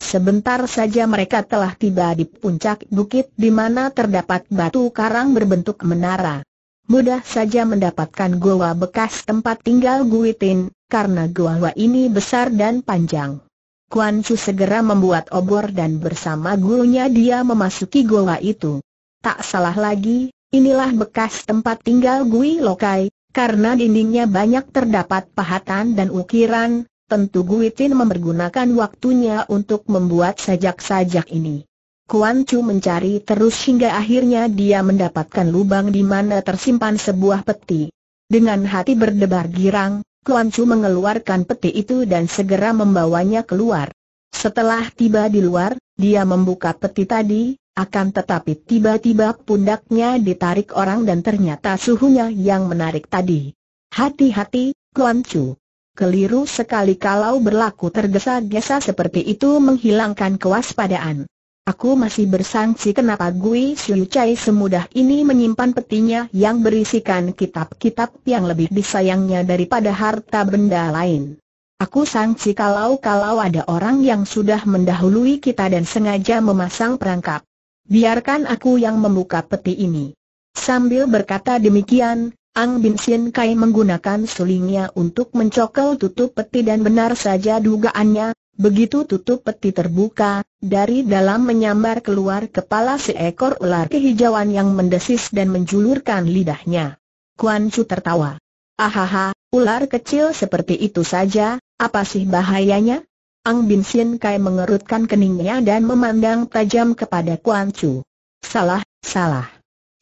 Sebentar saja mereka telah tiba di puncak bukit di mana terdapat batu karang berbentuk menara. Mudah saja mendapatkan goa bekas tempat tinggal Guitin, karena goa ini besar dan panjang. Kuan Chu segera membuat obor dan bersama gurunya dia memasuki goa itu. Tak salah lagi, Inilah bekas tempat tinggal Gui Lokai, karena dindingnya banyak terdapat pahatan dan ukiran, tentu Gui Tin mempergunakan waktunya untuk membuat sajak-sajak ini. Kuan Chu mencari terus hingga akhirnya dia mendapatkan lubang di mana tersimpan sebuah peti. Dengan hati berdebar girang, Kuan Chu mengeluarkan peti itu dan segera membawanya keluar. Setelah tiba di luar, dia membuka peti tadi, akan tetapi tiba-tiba pundaknya ditarik orang dan ternyata suhunya yang menarik tadi. Hati-hati, Guan Chu. Keliru sekali kalau berlaku tergesa-gesa seperti itu menghilangkan kewaspadaan. Aku masih bersangsi kenapa Gui Siu Chai semudah ini menyimpan petinya yang berisikan kitab-kitab yang lebih disayangnya daripada harta benda lain. Aku sangsi kalau-kalau ada orang yang sudah mendahului kita dan sengaja memasang perangkap biarkan aku yang membuka peti ini. Sambil berkata demikian, Ang Bin Kai menggunakan sulingnya untuk mencokel tutup peti dan benar saja dugaannya, begitu tutup peti terbuka, dari dalam menyambar keluar kepala seekor ular kehijauan yang mendesis dan menjulurkan lidahnya. Kuan Chu tertawa. Ahaha, ular kecil seperti itu saja, apa sih bahayanya? Ang Bin Sien Kai mengerutkan keningnya dan memandang tajam kepada Kuan Chu. Salah, salah.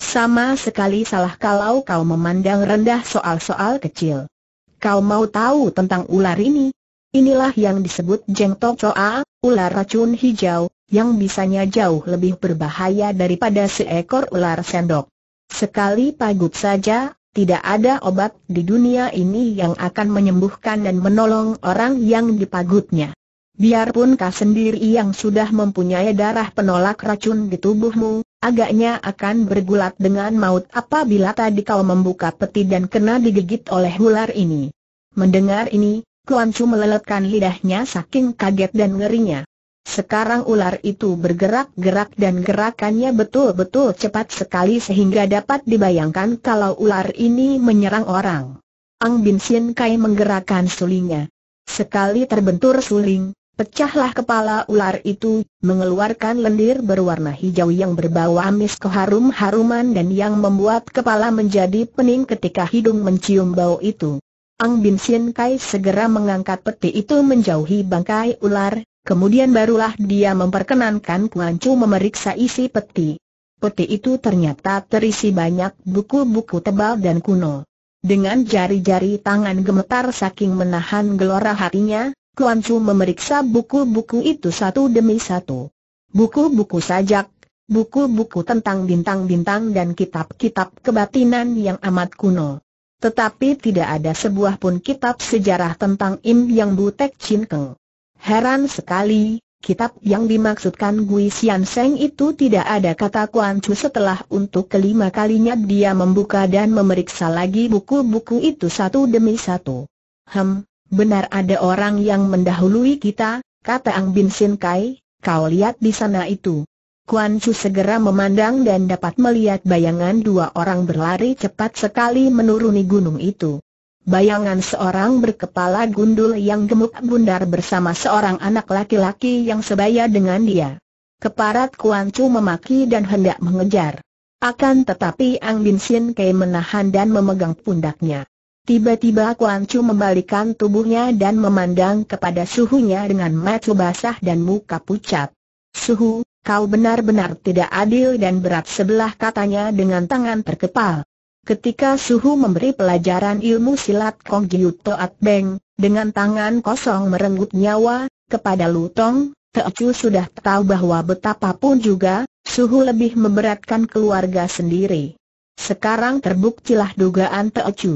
Sama sekali salah kalau kau memandang rendah soal-soal kecil. Kau mau tahu tentang ular ini? Inilah yang disebut Jeng Tok Choa, ular racun hijau, yang bisanya jauh lebih berbahaya daripada seekor ular sendok. Sekali pagut saja, tidak ada obat di dunia ini yang akan menyembuhkan dan menolong orang yang dipagutnya. Biarpun kau sendiri yang sudah mempunyai darah penolak racun di tubuhmu, agaknya akan bergulat dengan maut apabila tadi kau membuka peti dan kena digigit oleh ular ini. Mendengar ini, Kuan Chu meleletkan lidahnya saking kaget dan ngerinya. Sekarang ular itu bergerak-gerak dan gerakannya betul-betul cepat sekali sehingga dapat dibayangkan kalau ular ini menyerang orang. Ang Bin Sien Kai menggerakkan sulingnya. Sekali terbentur suling, Pecahlah kepala ular itu, mengeluarkan lendir berwarna hijau yang berbau amis keharum-haruman dan yang membuat kepala menjadi pening ketika hidung mencium bau itu. Ang Bin Sien Kai segera mengangkat peti itu menjauhi bangkai ular, kemudian barulah dia memperkenankan Kuan Chu memeriksa isi peti. Peti itu ternyata terisi banyak buku-buku tebal dan kuno. Dengan jari-jari tangan gemetar saking menahan gelora hatinya, Kuan Chu memeriksa buku-buku itu satu demi satu. Buku-buku sajak, buku-buku tentang bintang-bintang dan kitab-kitab kebatinan yang amat kuno. Tetapi tidak ada sebuah pun kitab sejarah tentang Im Yang Butek Chin Keng. Heran sekali, kitab yang dimaksudkan Gui Xian Seng itu tidak ada kata Kuan Chu setelah untuk kelima kalinya dia membuka dan memeriksa lagi buku-buku itu satu demi satu. Hem, Benar ada orang yang mendahului kita, kata Ang Bin Sin Kai, kau lihat di sana itu. Kuan Chu segera memandang dan dapat melihat bayangan dua orang berlari cepat sekali menuruni gunung itu. Bayangan seorang berkepala gundul yang gemuk bundar bersama seorang anak laki-laki yang sebaya dengan dia. Keparat Kuan Chu memaki dan hendak mengejar. Akan tetapi Ang Bin Sin Kai menahan dan memegang pundaknya. Tiba-tiba Kuan Chu membalikan tubuhnya dan memandang kepada suhunya dengan mata basah dan muka pucat. Suhu, kau benar-benar tidak adil dan berat sebelah katanya dengan tangan terkepal. Ketika Suhu memberi pelajaran ilmu silat Kong Jiu Toat Beng, dengan tangan kosong merenggut nyawa, kepada Lutong, Teo Chu sudah tahu bahwa betapapun juga, Suhu lebih memberatkan keluarga sendiri. Sekarang terbuktilah dugaan Teo Chu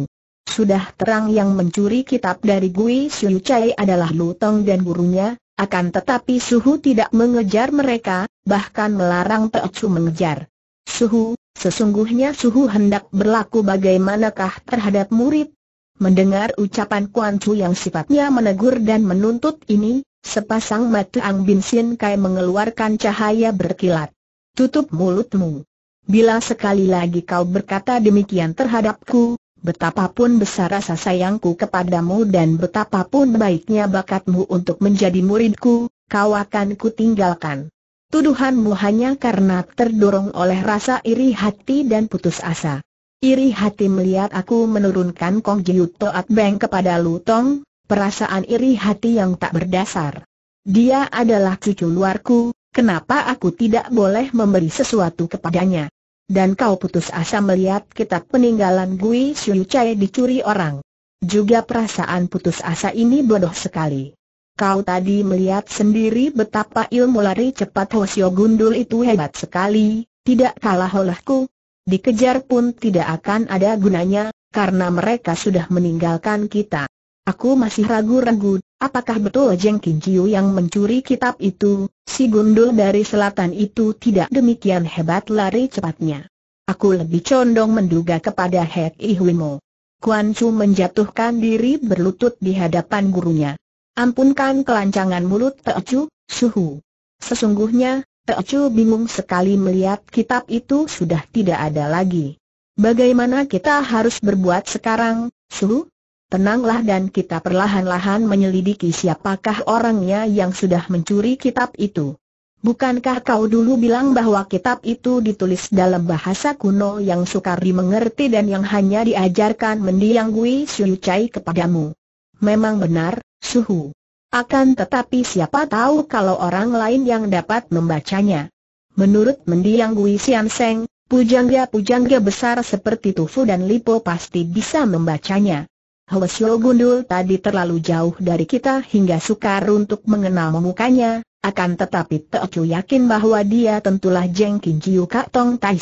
sudah terang yang mencuri kitab dari Gui Siu Chai adalah Lutong dan gurunya, akan tetapi Suhu tidak mengejar mereka, bahkan melarang Chu mengejar. Suhu, sesungguhnya Suhu hendak berlaku bagaimanakah terhadap murid? Mendengar ucapan Kuan Chu yang sifatnya menegur dan menuntut ini, sepasang mata Ang Bin Sin Kai mengeluarkan cahaya berkilat. Tutup mulutmu. Bila sekali lagi kau berkata demikian terhadapku, Betapapun besar rasa sayangku kepadamu dan betapapun baiknya bakatmu untuk menjadi muridku, kau akan kutinggalkan. Tuduhanmu hanya karena terdorong oleh rasa iri hati dan putus asa. Iri hati melihat aku menurunkan Kong Jiu Toat Beng kepada Lutong, perasaan iri hati yang tak berdasar. Dia adalah cucu luarku, kenapa aku tidak boleh memberi sesuatu kepadanya? dan kau putus asa melihat kitab peninggalan Gui Xiu Chai dicuri orang. Juga perasaan putus asa ini bodoh sekali. Kau tadi melihat sendiri betapa ilmu lari cepat Hosio Gundul itu hebat sekali, tidak kalah olehku. Dikejar pun tidak akan ada gunanya, karena mereka sudah meninggalkan kita. Aku masih ragu-ragu, Apakah betul Jeng Kijiu yang mencuri kitab itu? Si gundul dari selatan itu tidak demikian hebat lari cepatnya. Aku lebih condong menduga kepada Hek Ihwimo. Kuan Chu menjatuhkan diri berlutut di hadapan gurunya. Ampunkan kelancangan mulut Chu, suhu. Sesungguhnya, Chu bingung sekali melihat kitab itu sudah tidak ada lagi. Bagaimana kita harus berbuat sekarang, suhu? Tenanglah dan kita perlahan-lahan menyelidiki siapakah orangnya yang sudah mencuri kitab itu. Bukankah kau dulu bilang bahwa kitab itu ditulis dalam bahasa kuno yang sukar dimengerti dan yang hanya diajarkan mendiang Gui Shu Chai kepadamu? Memang benar, Suhu. Akan tetapi siapa tahu kalau orang lain yang dapat membacanya. Menurut mendiang Gui Sian Seng, pujangga-pujangga besar seperti Tufu dan Lipo pasti bisa membacanya. Hwasyo Gundul tadi terlalu jauh dari kita hingga sukar untuk mengenal mukanya, akan tetapi Teocu yakin bahwa dia tentulah Jeng Kin Jiu Kak Tong Tai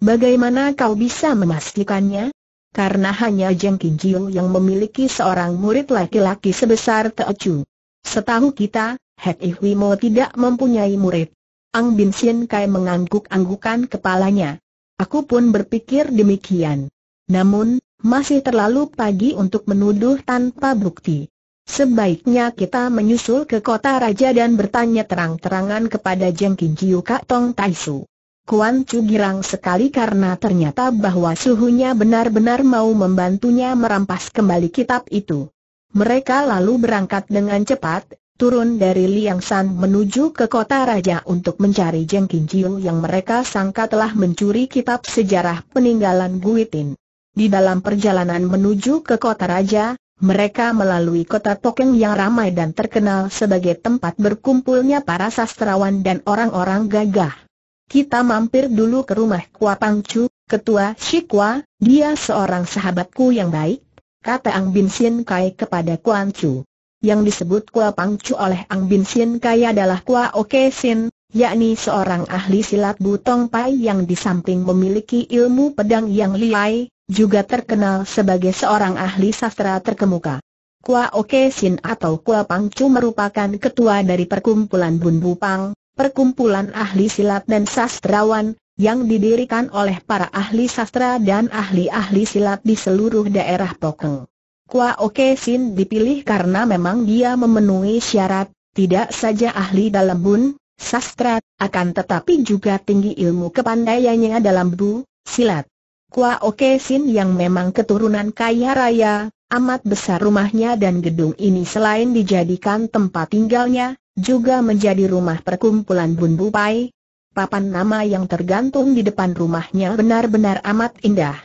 Bagaimana kau bisa memastikannya? Karena hanya Jeng Kin yang memiliki seorang murid laki-laki sebesar Teocu. Setahu kita, Het Ihwimo tidak mempunyai murid. Ang Bin Sien Kai mengangguk-anggukan kepalanya. Aku pun berpikir demikian. Namun, masih terlalu pagi untuk menuduh tanpa bukti. Sebaiknya kita menyusul ke kota raja dan bertanya terang-terangan kepada Jeng Kinciu Kak Tong Taisu. Kuan Chu girang sekali karena ternyata bahwa suhunya benar-benar mau membantunya merampas kembali kitab itu. Mereka lalu berangkat dengan cepat, turun dari Liang San menuju ke kota raja untuk mencari Jeng Kinciu yang mereka sangka telah mencuri kitab sejarah peninggalan Guitin. Di dalam perjalanan menuju ke kota raja, mereka melalui kota Tokeng yang ramai dan terkenal sebagai tempat berkumpulnya para sastrawan dan orang-orang gagah. Kita mampir dulu ke rumah Kua Pangcu, ketua Shikwa, dia seorang sahabatku yang baik, kata Ang Bin Sin Kai kepada Kuan Chu. Yang disebut Kua Pangcu oleh Ang Bin Sin Kai adalah Kua Oke Sin, yakni seorang ahli silat butong pai yang di samping memiliki ilmu pedang yang liai, juga terkenal sebagai seorang ahli sastra terkemuka. Kua Oke Sin atau Kua Pang Chu merupakan ketua dari perkumpulan Bun Pang, perkumpulan ahli silat dan sastrawan, yang didirikan oleh para ahli sastra dan ahli-ahli silat di seluruh daerah Pokeng. Kua Oke Sin dipilih karena memang dia memenuhi syarat, tidak saja ahli dalam bun, sastra, akan tetapi juga tinggi ilmu kepandaiannya dalam bu, silat. Kua Oke Sin yang memang keturunan kaya raya, amat besar rumahnya dan gedung ini selain dijadikan tempat tinggalnya, juga menjadi rumah perkumpulan Bun pai. Papan nama yang tergantung di depan rumahnya benar-benar amat indah.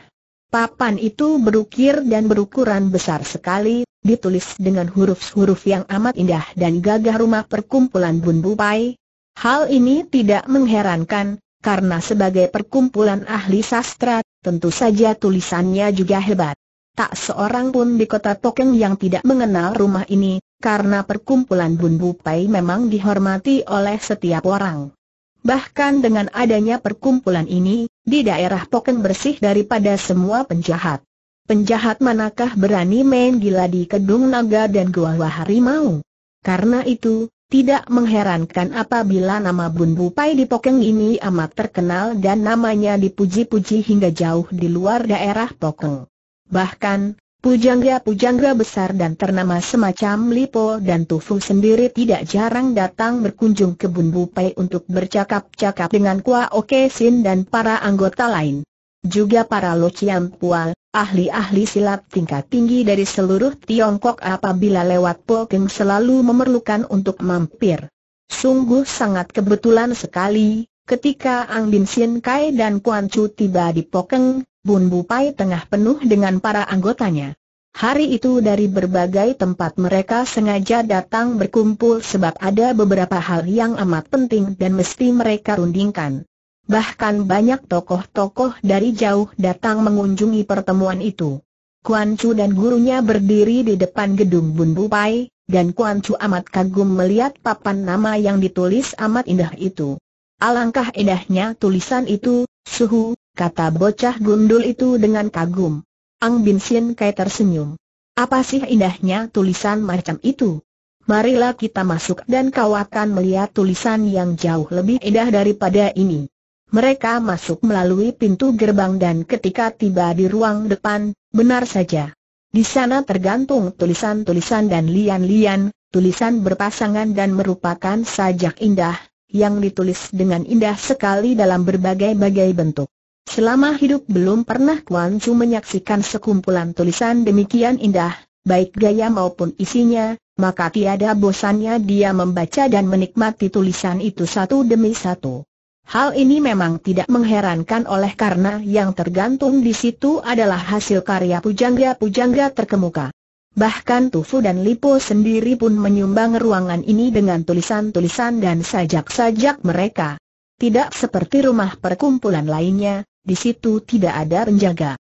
Papan itu berukir dan berukuran besar sekali, ditulis dengan huruf-huruf yang amat indah dan gagah rumah perkumpulan Bun pai. Hal ini tidak mengherankan, karena sebagai perkumpulan ahli sastra, tentu saja tulisannya juga hebat. Tak seorang pun di kota Tokeng yang tidak mengenal rumah ini, karena perkumpulan Bun Bupai memang dihormati oleh setiap orang. Bahkan dengan adanya perkumpulan ini, di daerah Tokeng bersih daripada semua penjahat. Penjahat manakah berani main gila di Kedung Naga dan Gua wahari mau? Karena itu, tidak mengherankan apabila nama Bun Bupai di Pokeng ini amat terkenal dan namanya dipuji-puji hingga jauh di luar daerah Pokeng. Bahkan, pujangga-pujangga besar dan ternama semacam Lipo dan Tufu sendiri tidak jarang datang berkunjung ke Bun Bupai untuk bercakap-cakap dengan Kua Oke Sin dan para anggota lain juga para Lo Chiam Pual, ahli-ahli silat tingkat tinggi dari seluruh Tiongkok apabila lewat Pokeng selalu memerlukan untuk mampir. Sungguh sangat kebetulan sekali, ketika Ang Bin Sien Kai dan Kuan Chu tiba di Pokeng, Bun Bupai tengah penuh dengan para anggotanya. Hari itu dari berbagai tempat mereka sengaja datang berkumpul sebab ada beberapa hal yang amat penting dan mesti mereka rundingkan bahkan banyak tokoh-tokoh dari jauh datang mengunjungi pertemuan itu. Kuan Chu dan gurunya berdiri di depan gedung Bun Pai, dan Kuan Chu amat kagum melihat papan nama yang ditulis amat indah itu. Alangkah indahnya tulisan itu, suhu, kata bocah gundul itu dengan kagum. Ang Bin Sin Kai tersenyum. Apa sih indahnya tulisan macam itu? Marilah kita masuk dan kau akan melihat tulisan yang jauh lebih indah daripada ini. Mereka masuk melalui pintu gerbang dan ketika tiba di ruang depan, benar saja. Di sana tergantung tulisan-tulisan dan lian-lian, tulisan berpasangan dan merupakan sajak indah, yang ditulis dengan indah sekali dalam berbagai-bagai bentuk. Selama hidup belum pernah Kuan Chu menyaksikan sekumpulan tulisan demikian indah, baik gaya maupun isinya, maka tiada bosannya dia membaca dan menikmati tulisan itu satu demi satu. Hal ini memang tidak mengherankan oleh karena yang tergantung di situ adalah hasil karya pujangga-pujangga terkemuka. Bahkan Tufu dan Lipo sendiri pun menyumbang ruangan ini dengan tulisan-tulisan dan sajak-sajak mereka. Tidak seperti rumah perkumpulan lainnya, di situ tidak ada penjaga.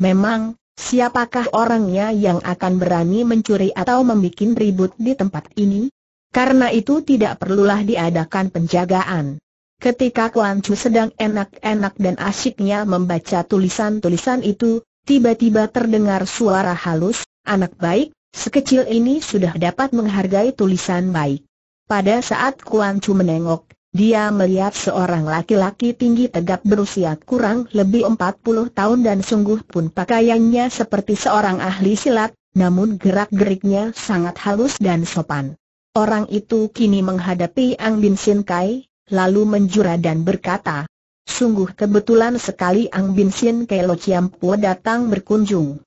Memang, siapakah orangnya yang akan berani mencuri atau membuat ribut di tempat ini? Karena itu tidak perlulah diadakan penjagaan. Ketika Kuan Chu sedang enak-enak dan asyiknya membaca tulisan-tulisan itu, tiba-tiba terdengar suara halus, anak baik, sekecil ini sudah dapat menghargai tulisan baik. Pada saat Kuan Chu menengok, dia melihat seorang laki-laki tinggi tegap berusia kurang lebih 40 tahun dan sungguh pun pakaiannya seperti seorang ahli silat, namun gerak-geriknya sangat halus dan sopan. Orang itu kini menghadapi Ang Bin Sin Kai, lalu menjura dan berkata, Sungguh kebetulan sekali Ang Bin Sin Kelo Chiampua datang berkunjung.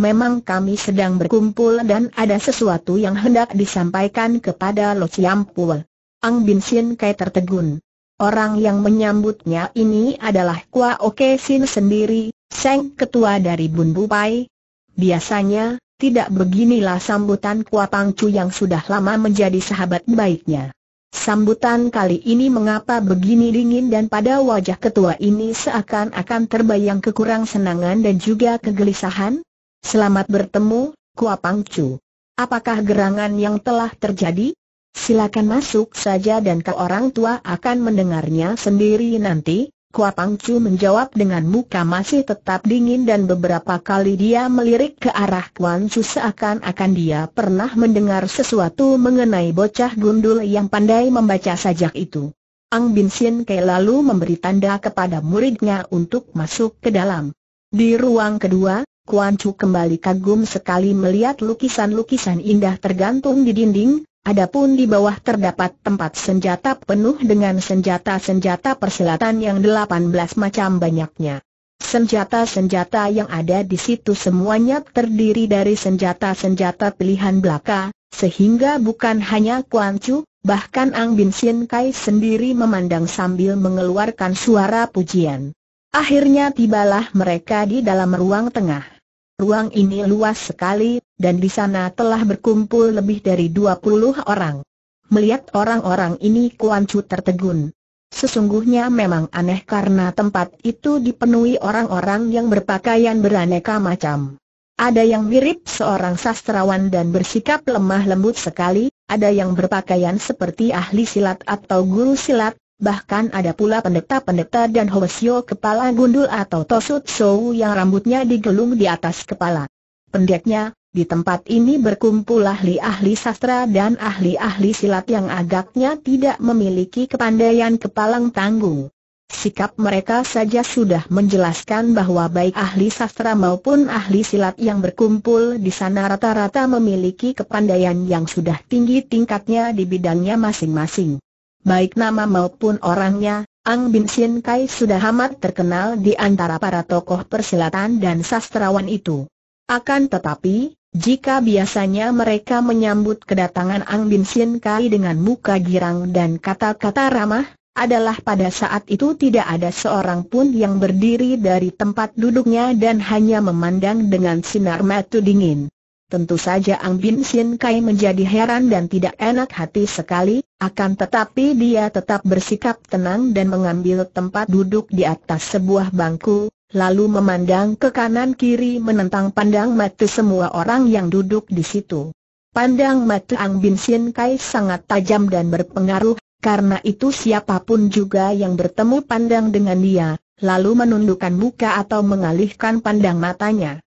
Memang kami sedang berkumpul dan ada sesuatu yang hendak disampaikan kepada Lo Chiampua. Ang Bin Sin Kai tertegun. Orang yang menyambutnya ini adalah Kua Oke Sin sendiri, Seng Ketua dari Bun Bupai. Biasanya, tidak beginilah sambutan Kua Pangcu yang sudah lama menjadi sahabat baiknya. Sambutan kali ini mengapa begini dingin dan pada wajah ketua ini seakan-akan terbayang kekurang senangan dan juga kegelisahan? Selamat bertemu, Kuapang Chu. Apakah gerangan yang telah terjadi? Silakan masuk saja dan ke orang tua akan mendengarnya sendiri nanti. Kua Pangcu menjawab dengan muka masih tetap dingin dan beberapa kali dia melirik ke arah Kuan Su seakan-akan dia pernah mendengar sesuatu mengenai bocah gundul yang pandai membaca sajak itu. Ang Bin Sien Kei lalu memberi tanda kepada muridnya untuk masuk ke dalam. Di ruang kedua, Kuan Chu kembali kagum sekali melihat lukisan-lukisan indah tergantung di dinding, Adapun di bawah terdapat tempat senjata penuh dengan senjata-senjata persilatan yang 18 macam banyaknya. Senjata-senjata yang ada di situ semuanya terdiri dari senjata-senjata pilihan belaka, sehingga bukan hanya Kuan Chu, bahkan Ang Bin Sien Kai sendiri memandang sambil mengeluarkan suara pujian. Akhirnya tibalah mereka di dalam ruang tengah. Ruang ini luas sekali, dan di sana telah berkumpul lebih dari dua puluh orang. Melihat orang-orang ini Kuan Chu tertegun. Sesungguhnya memang aneh karena tempat itu dipenuhi orang-orang yang berpakaian beraneka macam. Ada yang mirip seorang sastrawan dan bersikap lemah lembut sekali, ada yang berpakaian seperti ahli silat atau guru silat, Bahkan ada pula pendeta-pendeta dan hoesyo kepala gundul atau tosut show yang rambutnya digelung di atas kepala. Pendeknya, di tempat ini berkumpul ahli-ahli sastra dan ahli-ahli silat yang agaknya tidak memiliki kepandaian kepalang tanggung. Sikap mereka saja sudah menjelaskan bahwa baik ahli sastra maupun ahli silat yang berkumpul di sana rata-rata memiliki kepandaian yang sudah tinggi tingkatnya di bidangnya masing-masing baik nama maupun orangnya, Ang Bin Sin Kai sudah amat terkenal di antara para tokoh persilatan dan sastrawan itu. Akan tetapi, jika biasanya mereka menyambut kedatangan Ang Bin Sin Kai dengan muka girang dan kata-kata ramah, adalah pada saat itu tidak ada seorang pun yang berdiri dari tempat duduknya dan hanya memandang dengan sinar mata dingin. Tentu saja Ang Bin Sin Kai menjadi heran dan tidak enak hati sekali, akan tetapi dia tetap bersikap tenang dan mengambil tempat duduk di atas sebuah bangku, lalu memandang ke kanan kiri menentang pandang mata semua orang yang duduk di situ. Pandang mata Ang Bin Sin Kai sangat tajam dan berpengaruh, karena itu siapapun juga yang bertemu pandang dengan dia, lalu menundukkan muka atau mengalihkan pandang matanya.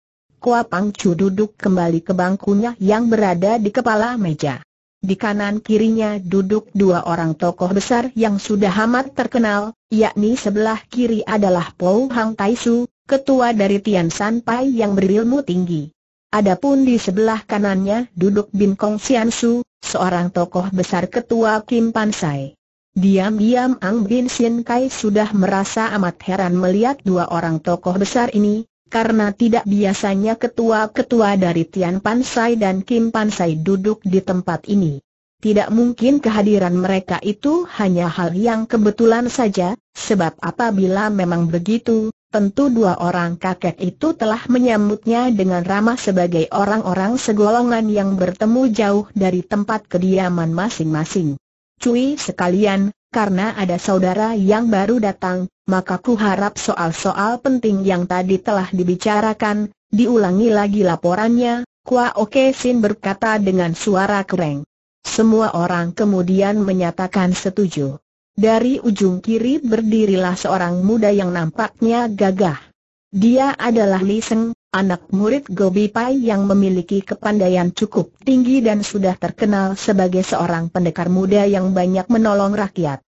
Kua Pang Chu duduk kembali ke bangkunya yang berada di kepala meja. Di kanan kirinya duduk dua orang tokoh besar yang sudah amat terkenal, yakni sebelah kiri adalah Po Hang Tai Su, ketua dari Tian San Pai yang berilmu tinggi. Adapun di sebelah kanannya duduk Bin Kong Xian Su, seorang tokoh besar ketua Kim Pan Sai. Diam-diam Ang Bin Sin Kai sudah merasa amat heran melihat dua orang tokoh besar ini, karena tidak biasanya ketua-ketua dari Tian Pansai dan Kim Pansai duduk di tempat ini. Tidak mungkin kehadiran mereka itu hanya hal yang kebetulan saja, sebab apabila memang begitu, tentu dua orang kakek itu telah menyambutnya dengan ramah sebagai orang-orang segolongan yang bertemu jauh dari tempat kediaman masing-masing. Cui sekalian, karena ada saudara yang baru datang, maka ku harap soal-soal penting yang tadi telah dibicarakan, diulangi lagi laporannya, Kwa Oke Sin berkata dengan suara kering. Semua orang kemudian menyatakan setuju. Dari ujung kiri berdirilah seorang muda yang nampaknya gagah. Dia adalah Li Seng, anak murid Gobi Pai yang memiliki kepandaian cukup tinggi dan sudah terkenal sebagai seorang pendekar muda yang banyak menolong rakyat.